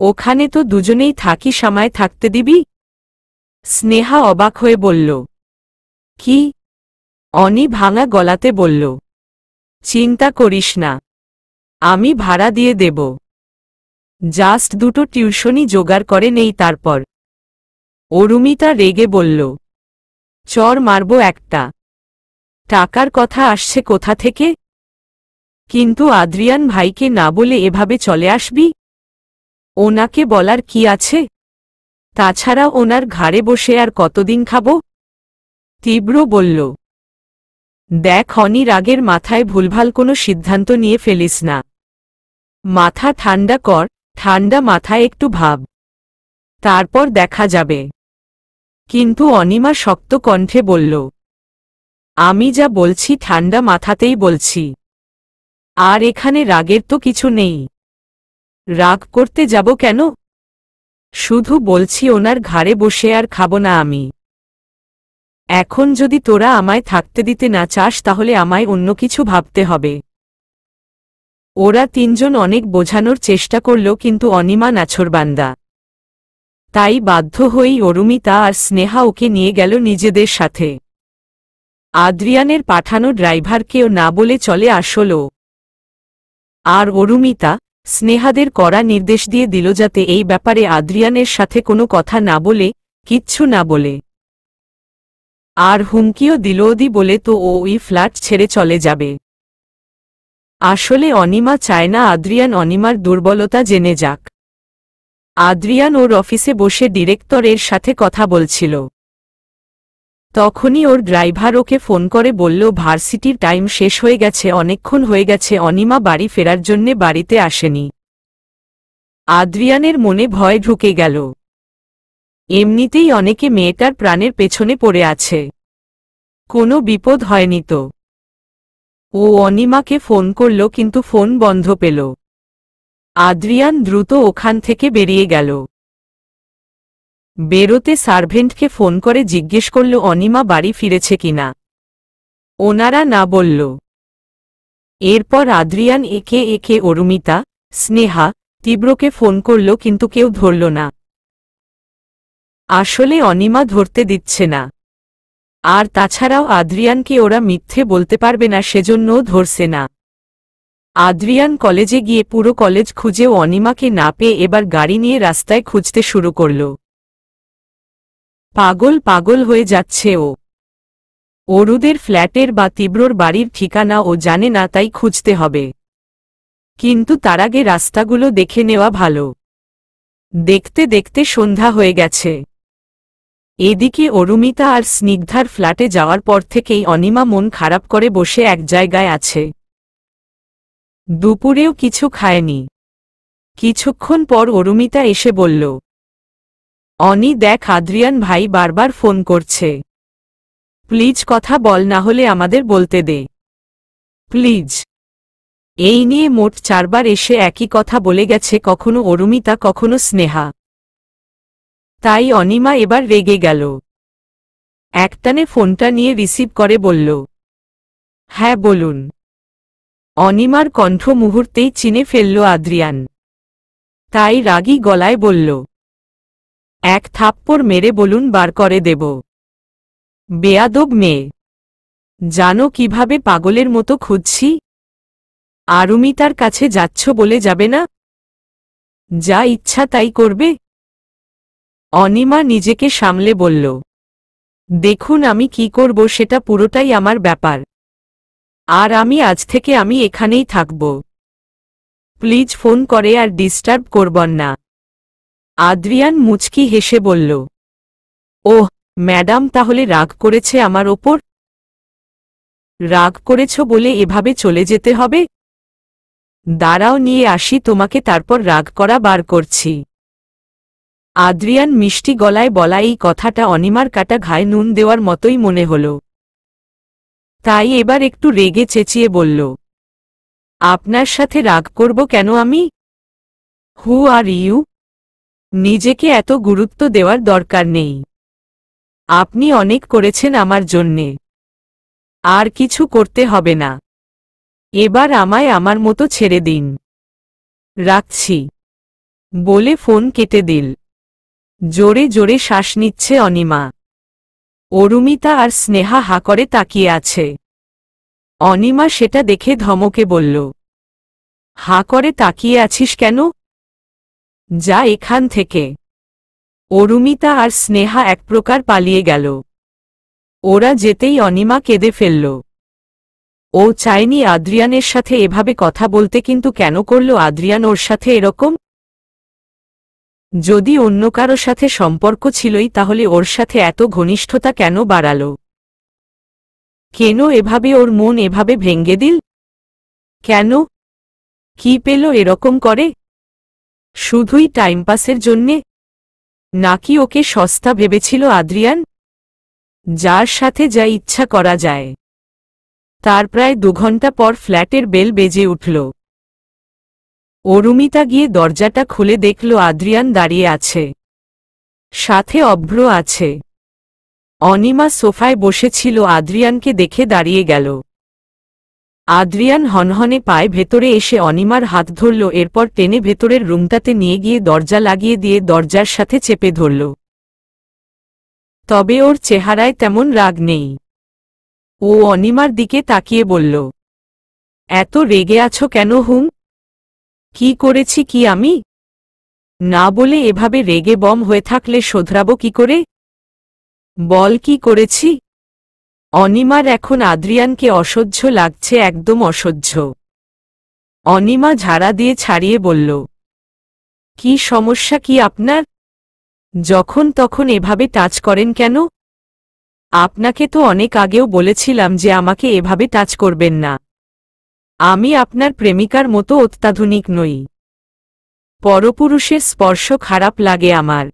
ওখানে তো দুজনেই থাকি আমায় থাকতে দিবি স্নেহা অবাক হয়ে বলল কি অনি ভাঙা গলাতে বলল চিন্তা করিস না আমি ভাড়া দিয়ে দেব জাস্ট দুটো টিউশনই জোগাড় করে নেই তারপর অরুমিতা রেগে বলল চর মারব একটা টাকার কথা আসছে কোথা থেকে কিন্তু আদ্রিয়ান ভাইকে না বলে এভাবে চলে আসবি ওনাকে বলার কি আছে তাছাড়া ওনার ঘাড়ে বসে আর কতদিন খাব তীব্র বলল দেখ অনি রাগের মাথায় ভুলভাল কোনো সিদ্ধান্ত নিয়ে ফেলিস না মাথা ঠান্ডা কর ঠান্ডা মাথায় একটু ভাব তারপর দেখা যাবে কিন্তু অনিমা শক্ত কণ্ঠে বলল আমি যা বলছি ঠান্ডা মাথাতেই বলছি আর এখানে রাগের তো কিছু নেই রাগ করতে যাব কেন শুধু বলছি ওনার ঘাড়ে বসে আর খাব না আমি এখন যদি তোরা আমায় থাকতে দিতে না চাস তাহলে আমায় অন্য কিছু ভাবতে হবে ওরা তিনজন অনেক বোঝানোর চেষ্টা করল কিন্তু অনিমা নাছরবান্দা তাই বাধ্য হয়েই অরুমিতা আর স্নেহা ওকে নিয়ে গেল নিজেদের সাথে আদ্রিয়ানের পাঠানো ড্রাইভারকেও না বলে চলে আসল আর অরুমিতা স্নেহাদের করা নির্দেশ দিয়ে দিল যাতে এই ব্যাপারে আদ্রিয়ানের সাথে কোনো কথা না বলে কিচ্ছু না বলে আর হুমকিও দিল ওদি বলে তো ও ওই ফ্ল্যাট ছেড়ে চলে যাবে আসলে অনিমা চায় না আদ্রিয়ান অনিমার দুর্বলতা জেনে যাক আদ্রিয়ান ওর অফিসে বসে ডিরেক্টরের সাথে কথা বলছিল তখনই ওর ড্রাইভার ওকে ফোন করে বলল ভার্সিটির টাইম শেষ হয়ে গেছে অনেকক্ষণ হয়ে গেছে অনিমা বাড়ি ফেরার জন্যে বাড়িতে আসেনি আদ্রিয়ানের মনে ভয় ঢুকে গেল এমনিতেই অনেকে মেয়েটার প্রাণের পেছনে পড়ে আছে কোনো বিপদ হয়নি তো ও অনিমাকে ফোন করল কিন্তু ফোন বন্ধ পেল আদ্রিয়ান দ্রুত ওখান থেকে বেরিয়ে গেল বেরোতে সার্ভেন্টকে ফোন করে জিজ্ঞেস করল অনিমা বাড়ি ফিরেছে কিনা ওনারা না বলল এরপর আদ্রিয়ান একে একে অরুমিতা স্নেহা তীব্রকে ফোন করল কিন্তু কেউ ধরল না আসলে অনিমা ধরতে দিচ্ছে না আর তাছাড়াও আদ্রিয়ানকে ওরা মিথ্যে বলতে পারবে না সেজন্যও ধরছে না আদ্রিয়ান কলেজে গিয়ে পুরো কলেজ খুঁজেও অনিমাকে না পেয়ে এবার গাড়ি নিয়ে রাস্তায় খুঁজতে শুরু করল পাগল পাগল হয়ে যাচ্ছে ও অরুদের ফ্ল্যাটের বা তীব্রর বাড়ির ঠিকানা ও জানে না তাই খুঁজতে হবে কিন্তু তার আগে রাস্তাগুলো দেখে নেওয়া ভালো দেখতে দেখতে সন্ধ্যা হয়ে গেছে এদিকে অরুমিতা আর স্নিগ্ধার ফ্ল্যাটে যাওয়ার পর থেকেই অনিমা মন খারাপ করে বসে এক জায়গায় আছে দুপুরেও কিছু খায়নি কিছুক্ষণ পর অরুমিতা এসে বলল অনি দেখ আদ্রিয়ান ভাই বারবার ফোন করছে প্লিজ কথা বল না হলে আমাদের বলতে দে প্লিজ এই নিয়ে মোট চারবার এসে একই কথা বলে গেছে কখনো অরুমিতা কখনো স্নেহা তাই অনিমা এবার রেগে গেল একটানে ফোনটা নিয়ে রিসিভ করে বলল হ্যাঁ বলুন অনিমার কণ্ঠ মুহূর্তেই চিনে ফেলল আদ্রিয়ান তাই রাগি গলায় বলল এক থাপ্পড় মেরে বলুন বার করে দেব বেয়াদব মেয়ে জানো কিভাবে পাগলের মতো খুঁজছি আরুমি তার কাছে যাচ্ছ বলে যাবে না যা ইচ্ছা তাই করবে অনিমা নিজেকে সামলে বলল দেখুন আমি কি করব সেটা পুরোটাই আমার ব্যাপার আর আমি আজ থেকে আমি এখানেই থাকব প্লিজ ফোন করে আর ডিস্টার্ব করবন না আদ্রিয়ান মুচকি হেসে বলল ওহ ম্যাডাম তাহলে রাগ করেছে আমার ওপর রাগ করেছ বলে এভাবে চলে যেতে হবে দাঁড়াও নিয়ে আসি তোমাকে তারপর রাগ করা বার করছি আদ্রিয়ান মিষ্টি গলায় বলা এই কথাটা অনিমার কাটা ঘায় নুন দেওয়ার মতোই মনে হলো তাই এবার একটু রেগে চেঁচিয়ে বলল আপনার সাথে রাগ করব কেন আমি হু আর ইউ নিজেকে এত গুরুত্ব দেওয়ার দরকার নেই আপনি অনেক করেছেন আমার জন্যে আর কিছু করতে হবে না এবার আমায় আমার মতো ছেড়ে দিন রাখছি বলে ফোন কেটে দিল জোরে জোরে শ্বাস নিচ্ছে অনিমা অরুমিতা আর স্নেহা হা করে তাকিয়ে আছে অনিমা সেটা দেখে ধমকে বলল হা করে তাকিয়ে আছিস কেন যা এখান থেকে অরুমিতা আর স্নেহা এক প্রকার পালিয়ে গেল ওরা যেতেই অনিমা কেঁদে ফেলল ও চায়নি আদ্রিয়ানের সাথে এভাবে কথা বলতে কিন্তু কেন করল আদ্রিয়ান ওর সাথে এরকম যদি অন্য কারো সাথে সম্পর্ক ছিলই তাহলে ওর সাথে এত ঘনিষ্ঠতা কেন বাড়াল কেন এভাবে ওর মন এভাবে ভেঙ্গে দিল কেন কি পেল এরকম করে শুধুই টাইম পাসের জন্যে নাকি ওকে সস্তা ভেবেছিল আদ্রিয়ান যার সাথে যা ইচ্ছা করা যায় তার প্রায় দু ঘন্টা পর ফ্ল্যাটের বেল বেজে উঠল অরুমিতা গিয়ে দরজাটা খুলে দেখল আদ্রিয়ান দাঁড়িয়ে আছে সাথে অভ্র আছে অনিমা সোফায় বসেছিল আদ্রিয়ানকে দেখে দাঁড়িয়ে গেল আদ্রিয়ান হনহনে পায় ভেতরে এসে অনিমার হাত ধরল এরপর টেনে ভেতরের রুমটাতে নিয়ে গিয়ে দরজা লাগিয়ে দিয়ে দরজার সাথে চেপে ধরল তবে ওর চেহারায় তেমন রাগ নেই ও অনিমার দিকে তাকিয়ে বলল এত রেগে আছো কেন হুম কি করেছি কি আমি না বলে এভাবে রেগে বম হয়ে থাকলে শোধরাব কি করে বল কি করেছি অনিমার এখন আদ্রিয়ানকে অসহ্য লাগছে একদম অসহ্য অনিমা ঝাড়া দিয়ে ছাড়িয়ে বলল কি সমস্যা কি আপনার যখন তখন এভাবে টাচ করেন কেন আপনাকে তো অনেক আগেও বলেছিলাম যে আমাকে এভাবে টাচ করবেন না আমি আপনার প্রেমিকার মতো অত্যাধুনিক নই পরপুরুষের স্পর্শ খারাপ লাগে আমার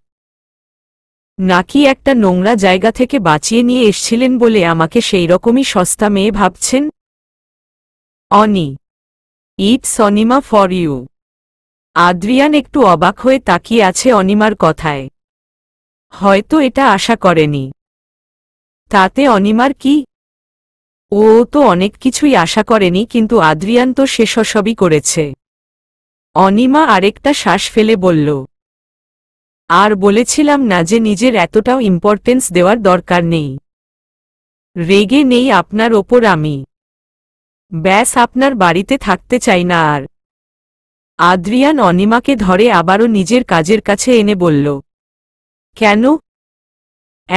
নাকি একটা নোংরা জায়গা থেকে বাঁচিয়ে নিয়ে এসছিলেন বলে আমাকে সেই রকমই সস্তা মেয়ে ভাবছেন Ani it's Anima for you Adrian একটু অবাক হয়ে তাকিয়ে আছে অনিমার কথায় হয়তো এটা আশা করেনি তাতে অনিমার কি ও তো অনেক কিছুই আশা করেনি কিন্তু আদ্রিয়ান তো সে সবই করেছে অনিমা আরেকটা শ্বাস ফেলে বলল আর বলেছিলাম না যে নিজের এতটাও ইম্পর্টেন্স দেওয়ার দরকার নেই রেগে নেই আপনার ওপর আমি ব্যাস আপনার বাড়িতে থাকতে চাই না আর আদ্রিয়ান অনিমাকে ধরে আবারও নিজের কাজের কাছে এনে বলল কেন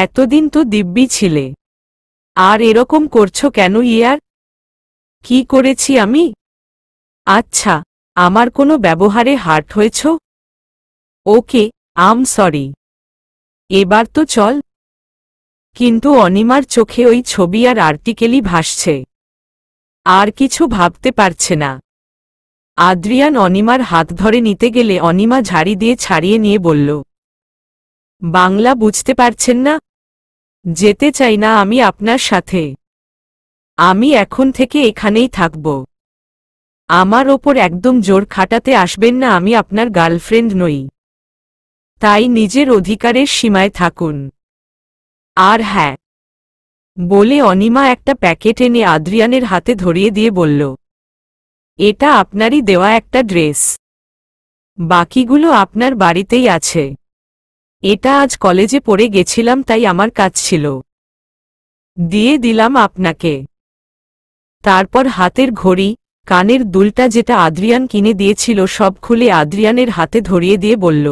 এতদিন তো দিব্যি ছিলে আর এরকম করছো কেন ইয়ার কি করেছি আমি আচ্ছা আমার কোনো ব্যবহারে হার্ট হয়েছ ওকে আম সরি এবার তো চল কিন্তু অনিমার চোখে ওই ছবি আর আর্টিকেলই ভাসছে আর কিছু ভাবতে পারছে না আদ্রিয়ান অনিমার হাত ধরে নিতে গেলে অনিমা ঝাড়ি দিয়ে ছাড়িয়ে নিয়ে বলল বাংলা বুঝতে পারছেন না যেতে চাই না আমি আপনার সাথে আমি এখন থেকে এখানেই থাকব আমার ওপর একদম জোর খাটাতে আসবেন না আমি আপনার গার্লফ্রেন্ড নই তাই নিজের অধিকারের সীমায় থাকুন আর হ্যাঁ বলে অনিমা একটা প্যাকেট এনে আদ্রিয়ানের হাতে ধরিয়ে দিয়ে বলল এটা আপনারই দেওয়া একটা ড্রেস বাকিগুলো আপনার বাড়িতেই আছে এটা আজ কলেজে পড়ে গেছিলাম তাই আমার কাজ ছিল দিয়ে দিলাম আপনাকে তারপর হাতের ঘড়ি কানের দুলটা যেটা আদ্রিয়ান কিনে দিয়েছিল সব খুলে আদ্রিয়ানের হাতে ধরিয়ে দিয়ে বলল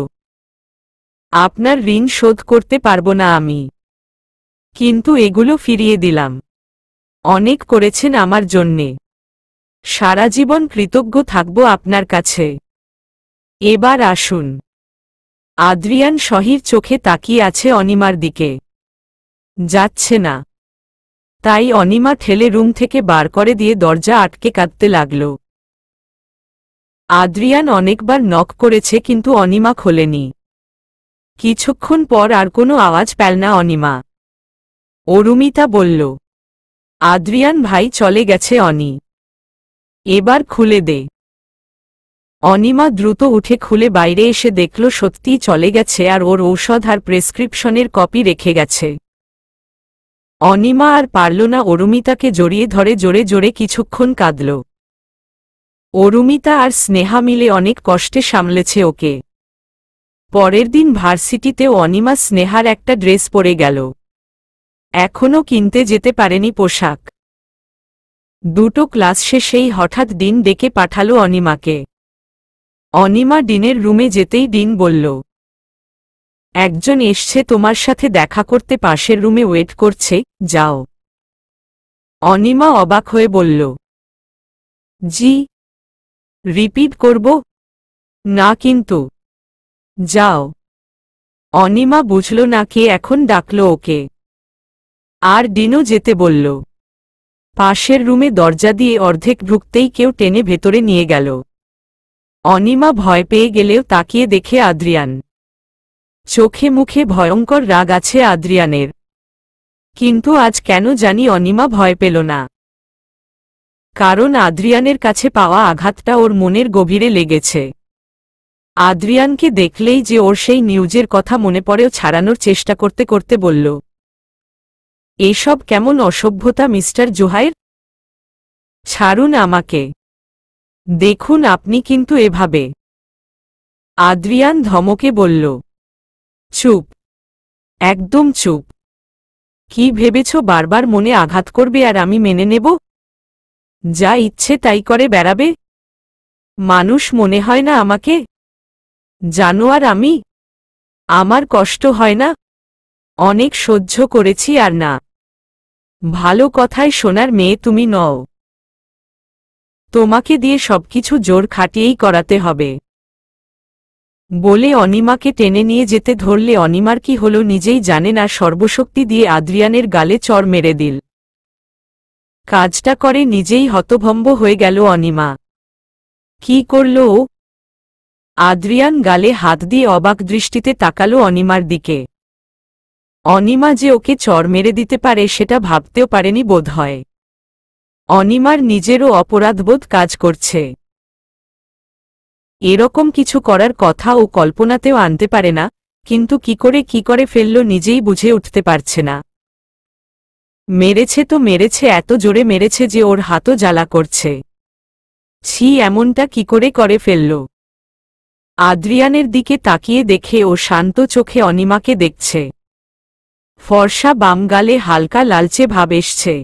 আপনার ঋণ শোধ করতে পারব না আমি কিন্তু এগুলো ফিরিয়ে দিলাম অনেক করেছেন আমার জন্যে সারা জীবন কৃতজ্ঞ থাকব আপনার কাছে এবার আসুন আদ্রিয়ান শহীর চোখে তাকিয়ে আছে অনিমার দিকে যাচ্ছে না তাই অনিমা ঠেলে রুম থেকে বার করে দিয়ে দরজা আটকে কাঁদতে লাগল আদ্রিয়ান অনেকবার নক করেছে কিন্তু অনিমা খোলেনি কিছুক্ষণ পর আর কোনো আওয়াজ পেল না অনিমা অরুমিতা বলল আদ্রিয়ান ভাই চলে গেছে অনি এবার খুলে দে অনিমা দ্রুত উঠে খুলে বাইরে এসে দেখল সত্যিই চলে গেছে আর ওর ঔষধ আর প্রেসক্রিপশনের কপি রেখে গেছে অনিমা আর পারল না অরুমিতাকে জড়িয়ে ধরে জোরে জোরে কিছুক্ষণ কাঁদল অরুমিতা আর স্নেহা মিলে অনেক কষ্টে সামলেছে ওকে পরের দিন ভার্সিটিতেও অনিমা স্নেহার একটা ড্রেস পরে গেল এখনও কিনতে যেতে পারেনি পোশাক দুটো ক্লাস শেষেই হঠাৎ দিন ডেকে পাঠালো অনিমাকে অনিমা ডিনের রুমে যেতেই ডিন বলল একজন এসছে তোমার সাথে দেখা করতে পাশের রুমে ওয়েট করছে যাও অনিমা অবাক হয়ে বলল জি রিপিট করব না কিন্তু যাও অনিমা বুঝল না কে এখন ডাকল ওকে আর ডিনও যেতে বলল পাশের রুমে দরজা দিয়ে অর্ধেক ঢুকতেই কেউ টেনে ভেতরে নিয়ে গেল অনিমা ভয় পেয়ে গেলেও তাকিয়ে দেখে আদ্রিয়ান চোখে মুখে ভয়ঙ্কর রাগ আছে আদ্রিয়ানের কিন্তু আজ কেন জানি অনিমা ভয় পেল না কারণ আদ্রিয়ানের কাছে পাওয়া আঘাতটা ওর মনের গভীরে লেগেছে আদ্রিয়ানকে দেখলেই যে ওর সেই নিউজের কথা মনে পড়েও ছাড়ানোর চেষ্টা করতে করতে বলল এসব কেমন অসভ্যতা মিস্টার জোহাইর ছাড়ুন আমাকে দেখুন আপনি কিন্তু এভাবে আদ্রিয়ান ধমকে বলল চুপ একদম চুপ কি ভেবেছ বারবার মনে আঘাত করবে আর আমি মেনে নেব যা ইচ্ছে তাই করে বেড়াবে মানুষ মনে হয় না আমাকে জানো আর আমি আমার কষ্ট হয় না অনেক সহ্য করেছি আর না ভালো কথায় শোনার মেয়ে তুমি নও তোমাকে দিয়ে সবকিছু জোর খাটিয়েই করাতে হবে বলে অনিমাকে টেনে নিয়ে যেতে ধরলে অনিমার কি হল নিজেই জানে না সর্বশক্তি দিয়ে আদ্রিয়ানের গালে চর মেরে দিল কাজটা করে নিজেই হতভম্ব হয়ে গেল অনিমা কি করল ও আদ্রিয়ান গালে হাত দিয়ে অবাক দৃষ্টিতে তাকালো অনিমার দিকে অনিমা যে ওকে চর মেরে দিতে পারে সেটা ভাবতেও পারেনি বোধ হয় অনিমার নিজেরও অপরাধবোধ কাজ করছে এরকম কিছু করার কথা ও কল্পনাতেও আনতে পারে না কিন্তু কি করে কি করে ফেলল নিজেই বুঝে উঠতে পারছে না মেরেছে তো মেরেছে এত জোরে মেরেছে যে ওর হাতও জ্বালা করছে ছি এমনটা কি করে করে ফেলল আদ্রিয়ানের দিকে তাকিয়ে দেখে ও শান্ত চোখে অনিমাকে দেখছে ফর্সা বাম গালে হালকা লালচে ভাব এসছে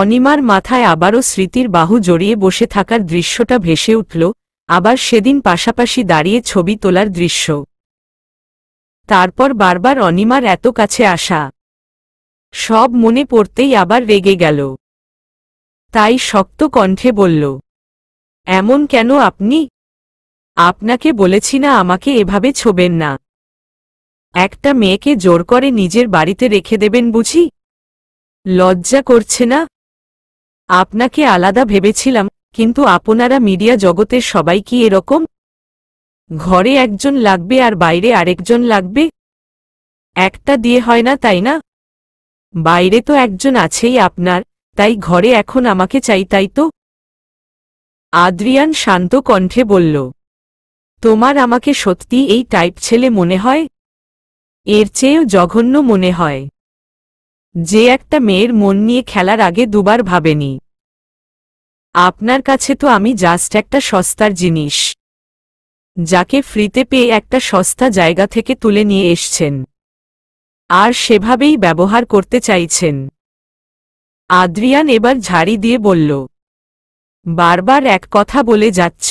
অনিমার মাথায় আবারও স্মৃতির বাহু জড়িয়ে বসে থাকার দৃশ্যটা ভেসে উঠল আবার সেদিন পাশাপাশি দাঁড়িয়ে ছবি তোলার দৃশ্য তারপর বারবার অনিমার এত কাছে আসা সব মনে পড়তেই আবার রেগে গেল তাই শক্ত কণ্ঠে বলল এমন কেন আপনি আপনাকে বলেছি না আমাকে এভাবে ছোবেন না একটা মেয়েকে জোর করে নিজের বাড়িতে রেখে দেবেন বুঝি লজ্জা করছে না আপনাকে আলাদা ভেবেছিলাম কিন্তু আপনারা মিডিয়া জগতের সবাই কি এরকম ঘরে একজন লাগবে আর বাইরে আরেকজন লাগবে একটা দিয়ে হয় না তাই না বাইরে তো একজন আছেই আপনার তাই ঘরে এখন আমাকে চাই তাই তো আদ্রিয়ান শান্ত কণ্ঠে বলল তোমার আমাকে সত্যি এই টাইপ ছেলে মনে হয় এর চেয়েও জঘন্য মনে হয় যে একটা মেয়ের মন নিয়ে খেলার আগে দুবার ভাবেনি আপনার কাছে তো আমি জাস্ট একটা সস্তার জিনিস যাকে ফ্রিতে পেয়ে একটা সস্তা জায়গা থেকে তুলে নিয়ে এসছেন আর সেভাবেই ব্যবহার করতে চাইছেন আদ্রিয়ান এবার ঝাড়ি দিয়ে বলল বারবার এক কথা বলে যাচ্ছ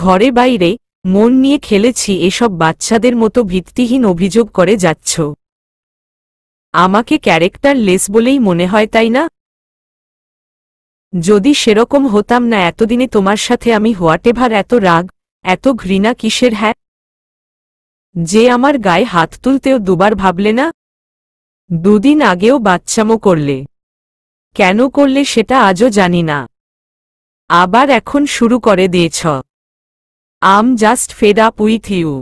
ঘরে বাইরে মন নিয়ে খেলেছি এসব বাচ্চাদের মতো ভিত্তিহীন অভিযোগ করে যাচ্ছ আমাকে ক্যারেক্টার লেস বলেই মনে হয় তাই না যদি সেরকম হতাম না এতদিনে তোমার সাথে আমি হোয়াটেভার এত রাগ এত ঘৃণা কিসের হ্যাঁ যে আমার গায়ে হাত তুলতেও দুবার ভাবলে না দুদিন আগেও বাচ্চামো করলে কেন করলে সেটা আজও জানি না আবার এখন শুরু করে দিয়েছ I'm just fed up with you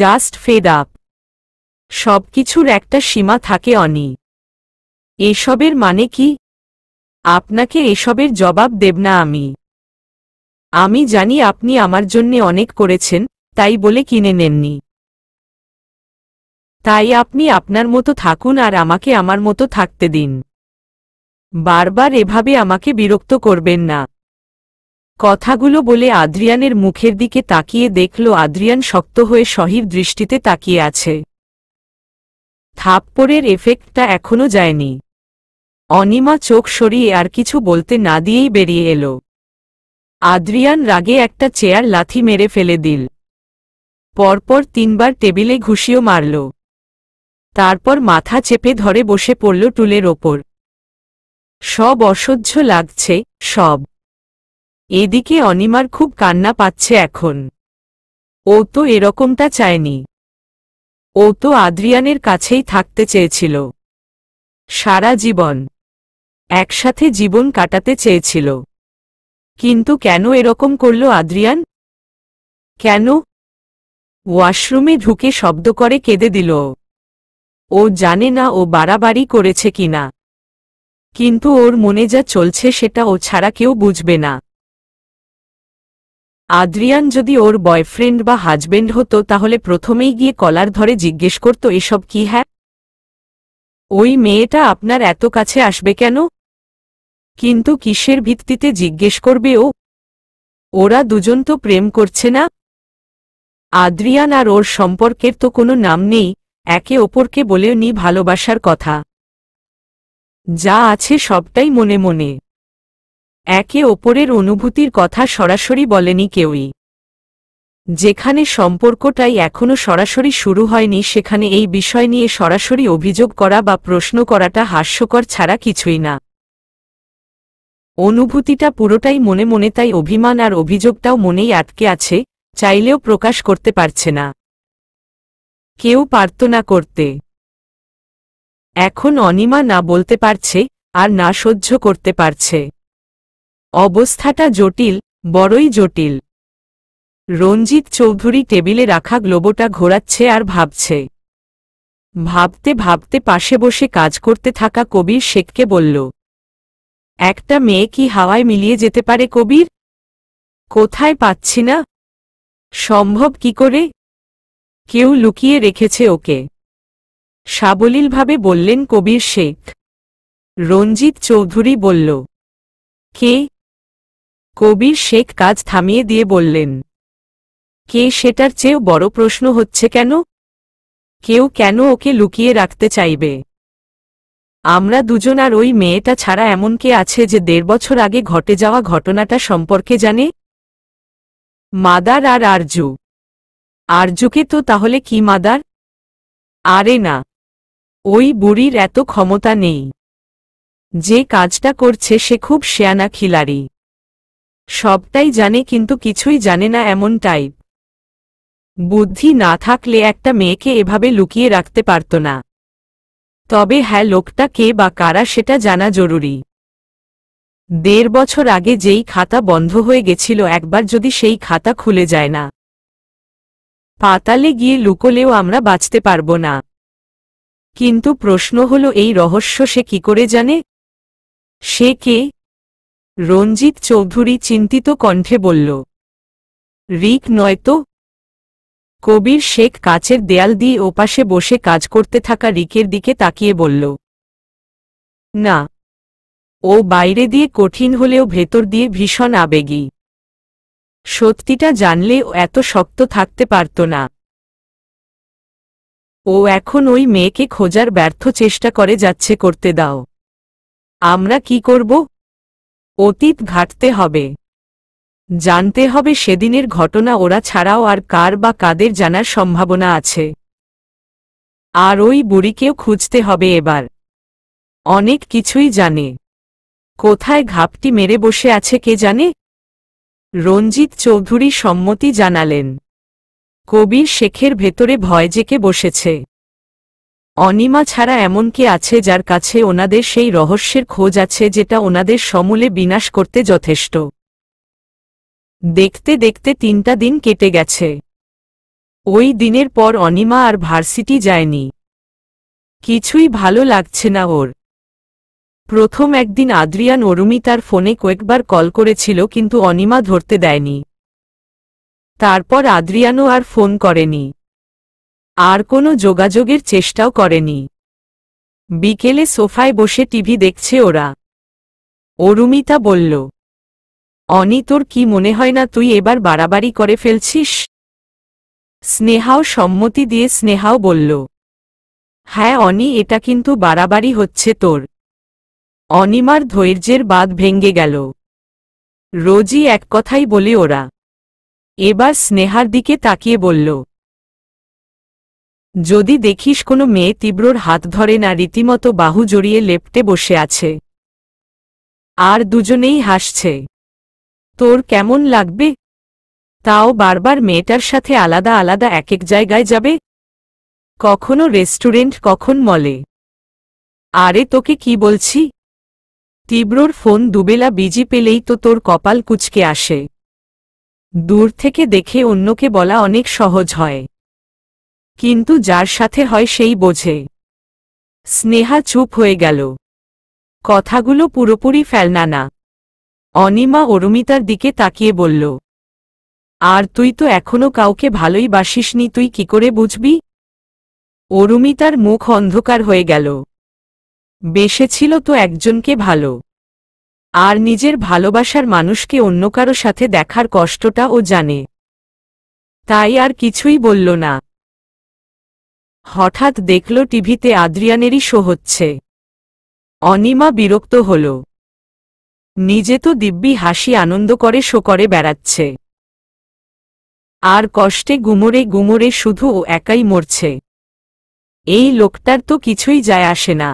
just fed up সবকিছুর একটা সীমা থাকে অনি এসবের মানে কি আপনাকে এসবের জবাব দেব না আমি আমি জানি আপনি আমার জন্যে অনেক করেছেন তাই বলে কিনে নেননি তাই আপনি আপনার মতো থাকুন আর আমাকে আমার মতো থাকতে দিন বারবার এভাবে আমাকে বিরক্ত করবেন না কথাগুলো বলে আদ্রিয়ানের মুখের দিকে তাকিয়ে দেখল আদ্রিয়ান শক্ত হয়ে সহির দৃষ্টিতে তাকিয়ে আছে থাপ্পরের এফেক্টটা এখনো যায়নি অনিমা চোখ সরিয়ে আর কিছু বলতে না দিয়েই বেরিয়ে এলো আদ্রিয়ান রাগে একটা চেয়ার লাথি মেরে ফেলে দিল পরপর তিনবার টেবিলে ঘুষিও মারল তারপর মাথা চেপে ধরে বসে পড়ল টুলের ওপর সব অসহ্য লাগছে সব এদিকে অনিমার খুব কান্না পাচ্ছে এখন ও তো এরকমটা চায়নি ও তো আদ্রিয়ানের কাছেই থাকতে চেয়েছিল সারা জীবন একসাথে জীবন কাটাতে চেয়েছিল কিন্তু কেন এরকম করল আদ্রিয়ান কেন ওয়াশরুমে ঢুকে শব্দ করে কেঁদে দিল ও জানে না ও বাড়াবাড়ি করেছে কিনা কিন্তু ওর মনে যা চলছে সেটা ও ছাড়া কেউ বুঝবে না আদ্রিয়ান যদি ওর বয়ফ্রেন্ড বা হাজবেন্ড হতো তাহলে প্রথমেই গিয়ে কলার ধরে জিজ্ঞেস করত এসব কি হ্যাঁ ওই মেয়েটা আপনার এত কাছে আসবে কেন কিন্তু কিসের ভিত্তিতে জিজ্ঞেস করবে ও ওরা দুজন তো প্রেম করছে না আদ্রিয়ান আর ওর সম্পর্কের তো কোনো নাম নেই একে অপরকে বলেও নি ভালোবাসার কথা যা আছে সবটাই মনে মনে একে ওপরের অনুভূতির কথা সরাসরি বলেনি কেউই যেখানে সম্পর্কটাই এখনও সরাসরি শুরু হয়নি সেখানে এই বিষয় নিয়ে সরাসরি অভিযোগ করা বা প্রশ্ন করাটা হাস্যকর ছাড়া কিছুই না অনুভূতিটা পুরোটাই মনে মনে তাই অভিমান আর অভিযোগটাও মনেই আটকে আছে চাইলেও প্রকাশ করতে পারছে না কেউ পারত না করতে এখন অনিমা না বলতে পারছে আর না সহ্য করতে পারছে অবস্থাটা জটিল বড়ই জটিল রঞ্জিত চৌধুরী টেবিলে রাখা গ্লোবোটা ঘোরাচ্ছে আর ভাবছে ভাবতে ভাবতে পাশে বসে কাজ করতে থাকা কবির শেখকে বলল একটা মেয়ে কি হাওয়ায় মিলিয়ে যেতে পারে কবির কোথায় পাচ্ছি না সম্ভব কি করে কেউ লুকিয়ে রেখেছে ওকে সাবলীলভাবে বললেন কবির শেখ রঞ্জিত চৌধুরী বলল কে কবির শেখ কাজ থামিয়ে দিয়ে বললেন কে সেটার চেয়েও বড় প্রশ্ন হচ্ছে কেন কেউ কেন ওকে লুকিয়ে রাখতে চাইবে আমরা দুজন আর ওই মেয়েটা ছাড়া এমন কে আছে যে দেড় বছর আগে ঘটে যাওয়া ঘটনাটা সম্পর্কে জানে মাদার আর আরজু আরজুকে তো তাহলে কি মাদার আরে না ওই বুড়ির এত ক্ষমতা নেই যে কাজটা করছে সে খুব শেয়ানা খিলাড়ি সবটাই জানে কিন্তু কিছুই জানে না এমন টাইপ বুদ্ধি না থাকলে একটা মেয়েকে এভাবে লুকিয়ে রাখতে পারত না তবে হ্যাঁ লোকটা কে বা কারা সেটা জানা জরুরি দেড় বছর আগে যেই খাতা বন্ধ হয়ে গেছিল একবার যদি সেই খাতা খুলে যায় না পাতালে গিয়ে লুকোলেও আমরা বাঁচতে পারব না কিন্তু প্রশ্ন হলো এই রহস্য সে কি করে জানে সে কে রঞ্জিত চৌধুরী চিন্তিত কণ্ঠে বলল রিক নয়তো কবির শেখ কাচের দেয়াল দিয়ে ওপাশে বসে কাজ করতে থাকা রিকের দিকে তাকিয়ে বলল না ও বাইরে দিয়ে কঠিন হলেও ভেতর দিয়ে ভীষণ আবেগী সত্যিটা জানলে ও এত শক্ত থাকতে পারত না ও এখন ওই মেয়েকে খোঁজার ব্যর্থ চেষ্টা করে যাচ্ছে করতে দাও আমরা কি করব অতীত ঘাটতে হবে জানতে হবে সেদিনের ঘটনা ওরা ছাড়াও আর কার বা কাদের জানার সম্ভাবনা আছে আর ওই বুড়িকেও খুঁজতে হবে এবার অনেক কিছুই জানে কোথায় ঘাপটি মেরে বসে আছে কে জানে রঞ্জিত চৌধুরী সম্মতি জানালেন কবির শেখের ভেতরে ভয় জেকে বসেছে অনিমা ছাড়া এমন কি আছে যার কাছে ওনাদের সেই রহস্যের খোঁজ আছে যেটা ওনাদের সমূলে বিনাশ করতে যথেষ্ট দেখতে দেখতে তিনটা দিন কেটে গেছে ওই দিনের পর অনিমা আর ভার্সিটি যায়নি কিছুই ভালো লাগছে না ওর প্রথম একদিন আদ্রিয়ান অরুমি তার ফোনে কয়েকবার কল করেছিল কিন্তু অনিমা ধরতে দেয়নি তারপর আদ্রিয়ানও আর ফোন করেনি আর কোনো যোগাযোগের চেষ্টাও করেনি বিকেলে সোফায় বসে টিভি দেখছে ওরা অরুমিতা বলল অনি তোর কি মনে হয় না তুই এবার বাড়াবাড়ি করে ফেলছিস স্নেহাও সম্মতি দিয়ে স্নেহাও বলল হ্যাঁ অনি এটা কিন্তু বাড়াবাড়ি হচ্ছে তোর অনিমার ধৈর্যের বাদ ভেঙ্গে গেল রোজই এক কথাই বলে ওরা এবার স্নেহার দিকে তাকিয়ে বলল যদি দেখিস কোনো মেয়ে তীব্রর হাত ধরে না রীতিমতো বাহু জড়িয়ে লেপটে বসে আছে আর দুজনেই হাসছে তোর কেমন লাগবে তাও বারবার মেয়েটার সাথে আলাদা আলাদা এক এক জায়গায় যাবে কখনো রেস্টুরেন্ট কখন মলে আরে তোকে কি বলছি তীব্রর ফোন দুবেলা বিজি পেলেই তো তোর কপাল কুচকে আসে দূর থেকে দেখে অন্যকে বলা অনেক সহজ হয় কিন্তু যার সাথে হয় সেই বোঝে স্নেহা চুপ হয়ে গেল কথাগুলো পুরোপুরি ফেলনা না অনিমা অরুমিতার দিকে তাকিয়ে বলল আর তুই তো এখনো কাউকে ভালোই বাসিস নি তুই কি করে বুঝবি অরুমিতার মুখ অন্ধকার হয়ে গেল বেসেছিল তো একজনকে ভালো আর নিজের ভালোবাসার মানুষকে অন্য কারো সাথে দেখার কষ্টটা ও জানে তাই আর কিছুই বলল না হঠাৎ দেখল টিভিতে আদ্রিয়ানেরই শো হচ্ছে অনিমা বিরক্ত হল নিজে তো দিব্যি হাসি আনন্দ করে শো করে বেড়াচ্ছে আর কষ্টে গুমরে গুমরে শুধু ও একাই মরছে এই লোকটার তো কিছুই যায় আসে না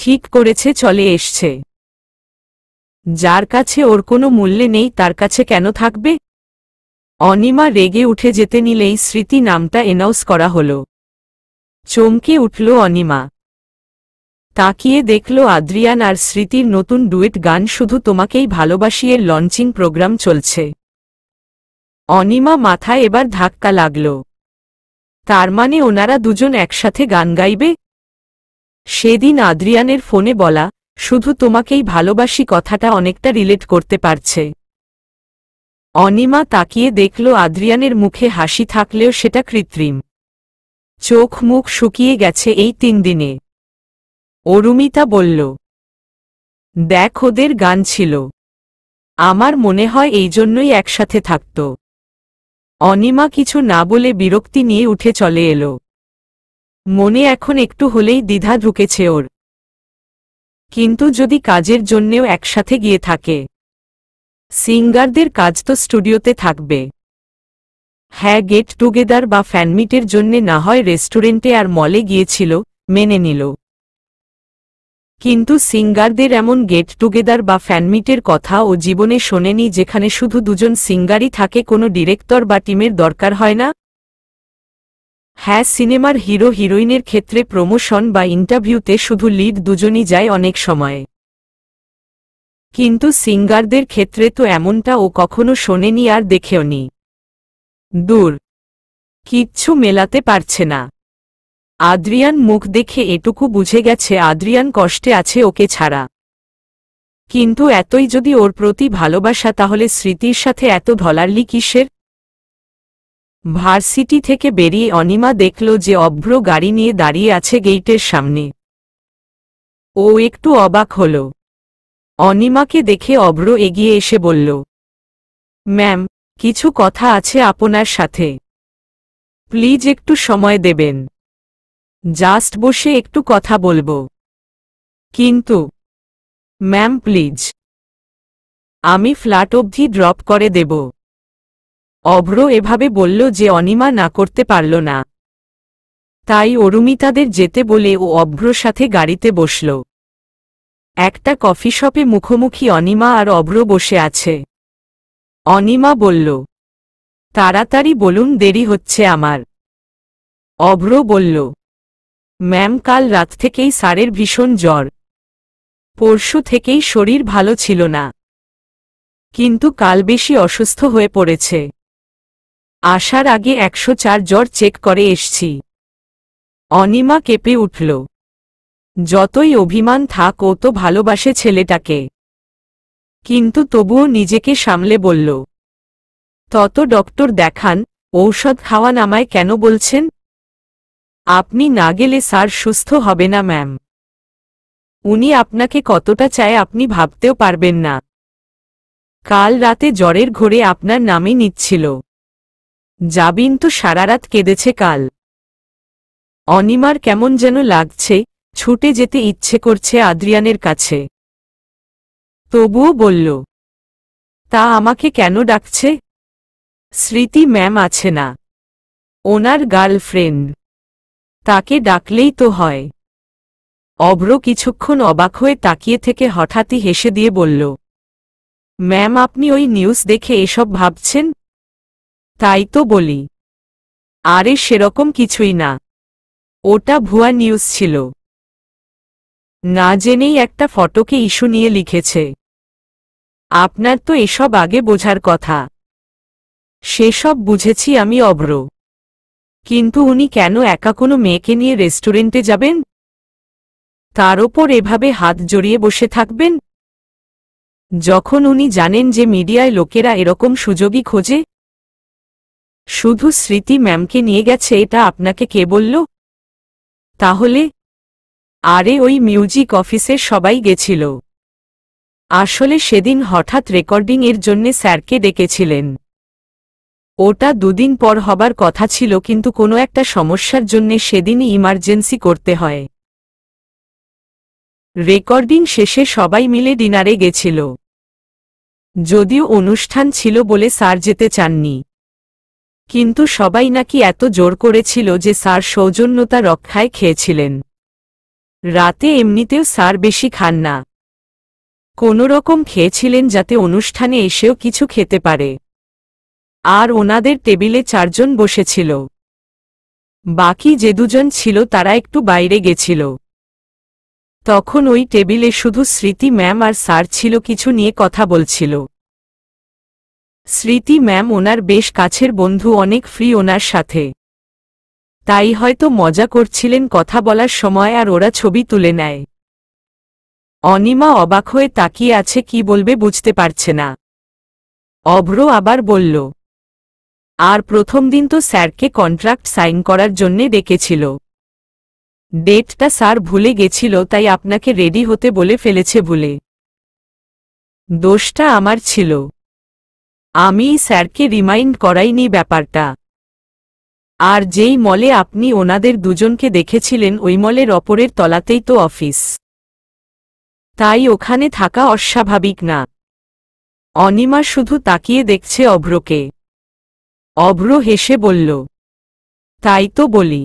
ঠিক করেছে চলে এসছে যার কাছে ওর কোনো মূল্যে নেই তার কাছে কেন থাকবে অনিমা রেগে উঠে যেতে নিলেই স্মৃতি নামটা এনাউন্স করা হলো চমকে উঠল অনিমা তাকিয়ে দেখল আদ্রিয়ান আর স্মৃতির নতুন ডুয়েট গান শুধু তোমাকেই ভালোবাসিয়ে লঞ্চিং প্রোগ্রাম চলছে অনিমা মাথায় এবার ধাক্কা লাগল তার মানে ওনারা দুজন একসাথে গান গাইবে সেদিন আদ্রিয়ানের ফোনে বলা শুধু তোমাকেই ভালোবাসি কথাটা অনেকটা রিলেট করতে পারছে অনিমা তাকিয়ে দেখল আদ্রিয়ানের মুখে হাসি থাকলেও সেটা কৃত্রিম চোখ মুখ শুকিয়ে গেছে এই তিন দিনে অরুমিতা বলল দেখ ওদের গান ছিল আমার মনে হয় এই জন্যই একসাথে থাকত অনিমা কিছু না বলে বিরক্তি নিয়ে উঠে চলে এলো মনে এখন একটু হলেই দ্বিধা ঢুকেছে ওর কিন্তু যদি কাজের জন্যেও একসাথে গিয়ে থাকে সিঙ্গারদের কাজ তো স্টুডিওতে থাকবে হ্যাঁ গেট টুগেদার বা ফ্যানমিটের জন্যে না হয় রেস্টুরেন্টে আর মলে গিয়েছিল মেনে নিল কিন্তু সিঙ্গারদের এমন গেট টুগেদার বা ফ্যানমিটের কথা ও জীবনে শোনেনি যেখানে শুধু দুজন সিঙ্গারই থাকে কোনো ডিরেক্টর বা টিমের দরকার হয় না হ্যাঁ সিনেমার হিরো হিরোইনের ক্ষেত্রে প্রমোশন বা ইন্টারভিউতে শুধু লিড দুজনই যায় অনেক সময় কিন্তু সিঙ্গারদের ক্ষেত্রে তো এমনটা ও কখনো শোনেনি আর দেখেওনি দূর কিচ্ছু মেলাতে পারছে না আদ্রিয়ান মুখ দেখে এটুকু বুঝে গেছে আদ্রিয়ান কষ্টে আছে ওকে ছাড়া কিন্তু এতই যদি ওর প্রতি ভালোবাসা তাহলে স্মৃতির সাথে এত ধলারলি কিসের ভার্সিটি থেকে বেরিয়ে অনিমা দেখল যে অভ্র গাড়ি নিয়ে দাঁড়িয়ে আছে গেইটের সামনে ও একটু অবাক হল অনিমাকে দেখে অভ্র এগিয়ে এসে বলল ম্যাম কিছু কথা আছে আপনার সাথে প্লিজ একটু সময় দেবেন জাস্ট বসে একটু কথা বলবো কিন্তু ম্যাম প্লিজ আমি ফ্ল্যাট অবধি ড্রপ করে দেব অভ্র এভাবে বলল যে অনিমা না করতে পারল না তাই অরুমিতাদের যেতে বলে ও অভ্রর সাথে গাড়িতে বসল একটা কফি শপে মুখোমুখি অনিমা আর অভ্র বসে আছে অনিমা বলল তাড়াতাড়ি বলুন দেরি হচ্ছে আমার অভ্র বলল ম্যাম কাল রাত থেকেই সারের ভীষণ জ্বর পরশু থেকেই শরীর ভালো ছিল না কিন্তু কাল বেশি অসুস্থ হয়ে পড়েছে আসার আগে একশো চার জ্বর চেক করে এসছি অনিমা কেঁপে উঠল যতই অভিমান থাক ও তো ভালোবাসে ছেলেটাকে কিন্তু তবুও নিজেকে সামলে বলল তত ডক্টর দেখান ঔষধ খাওয়া নামায় কেন বলছেন আপনি না গেলে স্যার সুস্থ হবে না ম্যাম উনি আপনাকে কতটা চায় আপনি ভাবতেও পারবেন না কাল রাতে জ্বরের ঘোরে আপনার নামে নিচ্ছিল জাবিন তো সারারাত কেঁদেছে কাল অনিমার কেমন যেন লাগছে ছুটে যেতে ইচ্ছে করছে আদ্রিয়ানের কাছে তবুও বলল তা আমাকে কেন ডাকছে স্মৃতি ম্যাম আছে না ওনার গার্লফ্রেন্ড তাকে ডাকলেই তো হয় অব্র কিছুক্ষণ অবাক হয়ে তাকিয়ে থেকে হঠাৎই হেসে দিয়ে বলল ম্যাম আপনি ওই নিউজ দেখে এসব ভাবছেন তাই তো বলি আরে সেরকম কিছুই না ওটা ভুয়া নিউজ ছিল না জেনেই একটা ফটোকে ইস্যু নিয়ে লিখেছে আপনার তো এসব আগে বোঝার কথা সেসব বুঝেছি আমি অভ্র কিন্তু উনি কেন একা কোনো মেয়েকে নিয়ে রেস্টুরেন্টে যাবেন তার ওপর এভাবে হাত জড়িয়ে বসে থাকবেন যখন উনি জানেন যে মিডিয়ায় লোকেরা এরকম সুযোগই খোঁজে শুধু স্মৃতি ম্যামকে নিয়ে গেছে এটা আপনাকে কে বলল তাহলে আরে ওই মিউজিক অফিসের সবাই গেছিল আসলে সেদিন হঠাৎ রেকর্ডিং এর জন্যে স্যারকে ডেকেছিলেন ওটা দুদিন পর হবার কথা ছিল কিন্তু কোনো একটা সমস্যার জন্যে সেদিনই ইমার্জেন্সি করতে হয় রেকর্ডিং শেষে সবাই মিলে ডিনারে গেছিল যদিও অনুষ্ঠান ছিল বলে স্যার যেতে চাননি কিন্তু সবাই নাকি এত জোর করেছিল যে স্যার সৌজন্যতা রক্ষায় খেয়েছিলেন রাতে এমনিতেও স্যার বেশি খান না কোনোরকম খেয়েছিলেন যাতে অনুষ্ঠানে এসেও কিছু খেতে পারে আর ওনাদের টেবিলে চারজন বসেছিল বাকি যে দুজন ছিল তারা একটু বাইরে গেছিল তখন ওই টেবিলে শুধু স্মৃতি ম্যাম আর স্যার ছিল কিছু নিয়ে কথা বলছিল স্মৃতি ম্যাম ওনার বেশ কাছের বন্ধু অনেক ফ্রি ওনার সাথে তাই হয়তো মজা করছিলেন কথা বলার সময় আর ওরা ছবি তুলে নেয় অনিমা অবাক হয়ে তাকিয়ে আছে কি বলবে বুঝতে পারছে না অভ্র আবার বলল আর প্রথম দিন তো স্যারকে কন্ট্রাক্ট সাইন করার জন্যে ডেকেছিল ডেটটা স্যার ভুলে গেছিল তাই আপনাকে রেডি হতে বলে ফেলেছে ভুলে দোষটা আমার ছিল আমি স্যারকে রিমাইন্ড করাইনি ব্যাপারটা আর যেই মলে আপনি ওনাদের দুজনকে দেখেছিলেন ওই মলের অপরের তলাতেই তো অফিস তাই ওখানে থাকা অস্বাভাবিক না অনিমা শুধু তাকিয়ে দেখছে অভ্রকে অভ্র হেসে বলল তাই তো বলি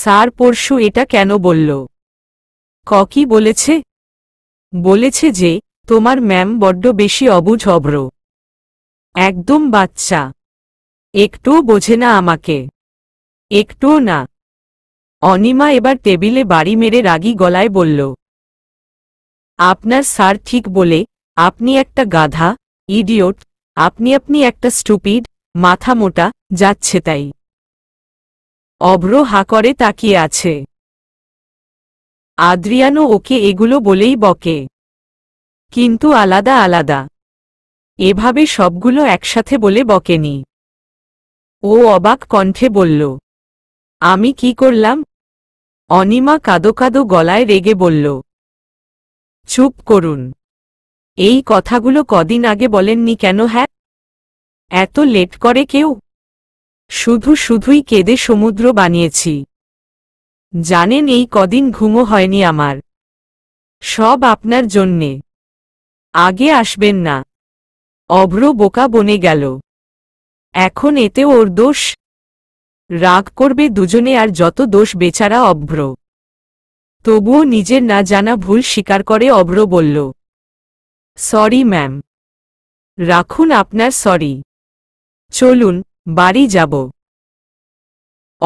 স্যার পরশু এটা কেন বলল ককি বলেছে বলেছে যে তোমার ম্যাম বড্ড বেশি অবুঝ অভ্র একদম বাচ্চা একটুও বোঝে না আমাকে একটুও না অনিমা এবার টেবিলে বাড়ি মেরে রাগি গলায় বলল আপনার স্যার ঠিক বলে আপনি একটা গাধা ইডিয়ট আপনি আপনি একটা স্টুপিড মাথা মোটা যাচ্ছে তাই অভ্র হা করে তাকিয়ে আছে আদ্রিয়ানো ওকে এগুলো বলেই বকে কিন্তু আলাদা আলাদা এভাবে সবগুলো একসাথে বলে বকেনি ও অবাক কণ্ঠে বলল আমি কি করলাম অনিমা কাদো কাদো গলায় রেগে বলল চুপ করুন এই কথাগুলো কদিন আগে বলেননি কেন হ্যাঁ এত লেট করে কেউ শুধু শুধুই কেঁদে সমুদ্র বানিয়েছি জানেন এই কদিন ঘুমো হয়নি আমার সব আপনার জন্যে আগে আসবেন না অভ্র বোকা বনে গেল এখন এতে ওর দোষ রাগ করবে দুজনে আর যত দোষ বেচারা অভ্র তবুও নিজের না জানা ভুল স্বীকার করে অব্র বলল সরি ম্যাম রাখুন আপনার সরি চলুন বাড়ি যাব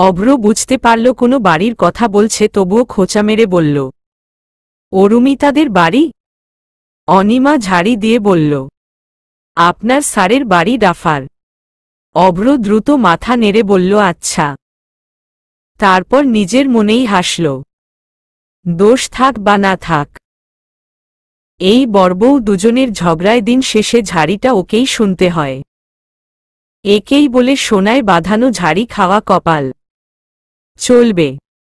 অব্র বুঝতে পারল কোনো বাড়ির কথা বলছে তবুও খোঁচা মেরে বলল অরুমিতাদের বাড়ি অনিমা ঝাড়ি দিয়ে বলল আপনার স্যারের বাড়ি ডাফার অব্র দ্রুত মাথা নেড়ে বলল আচ্ছা তারপর নিজের মনেই হাসল দোষ থাক বা না থাক এই বর্বৌ দুজনের ঝগড়ায় দিন শেষে ঝাড়িটা ওকেই শুনতে হয় একেই বলে সোনায় বাঁধানো ঝাড়ি খাওয়া কপাল চলবে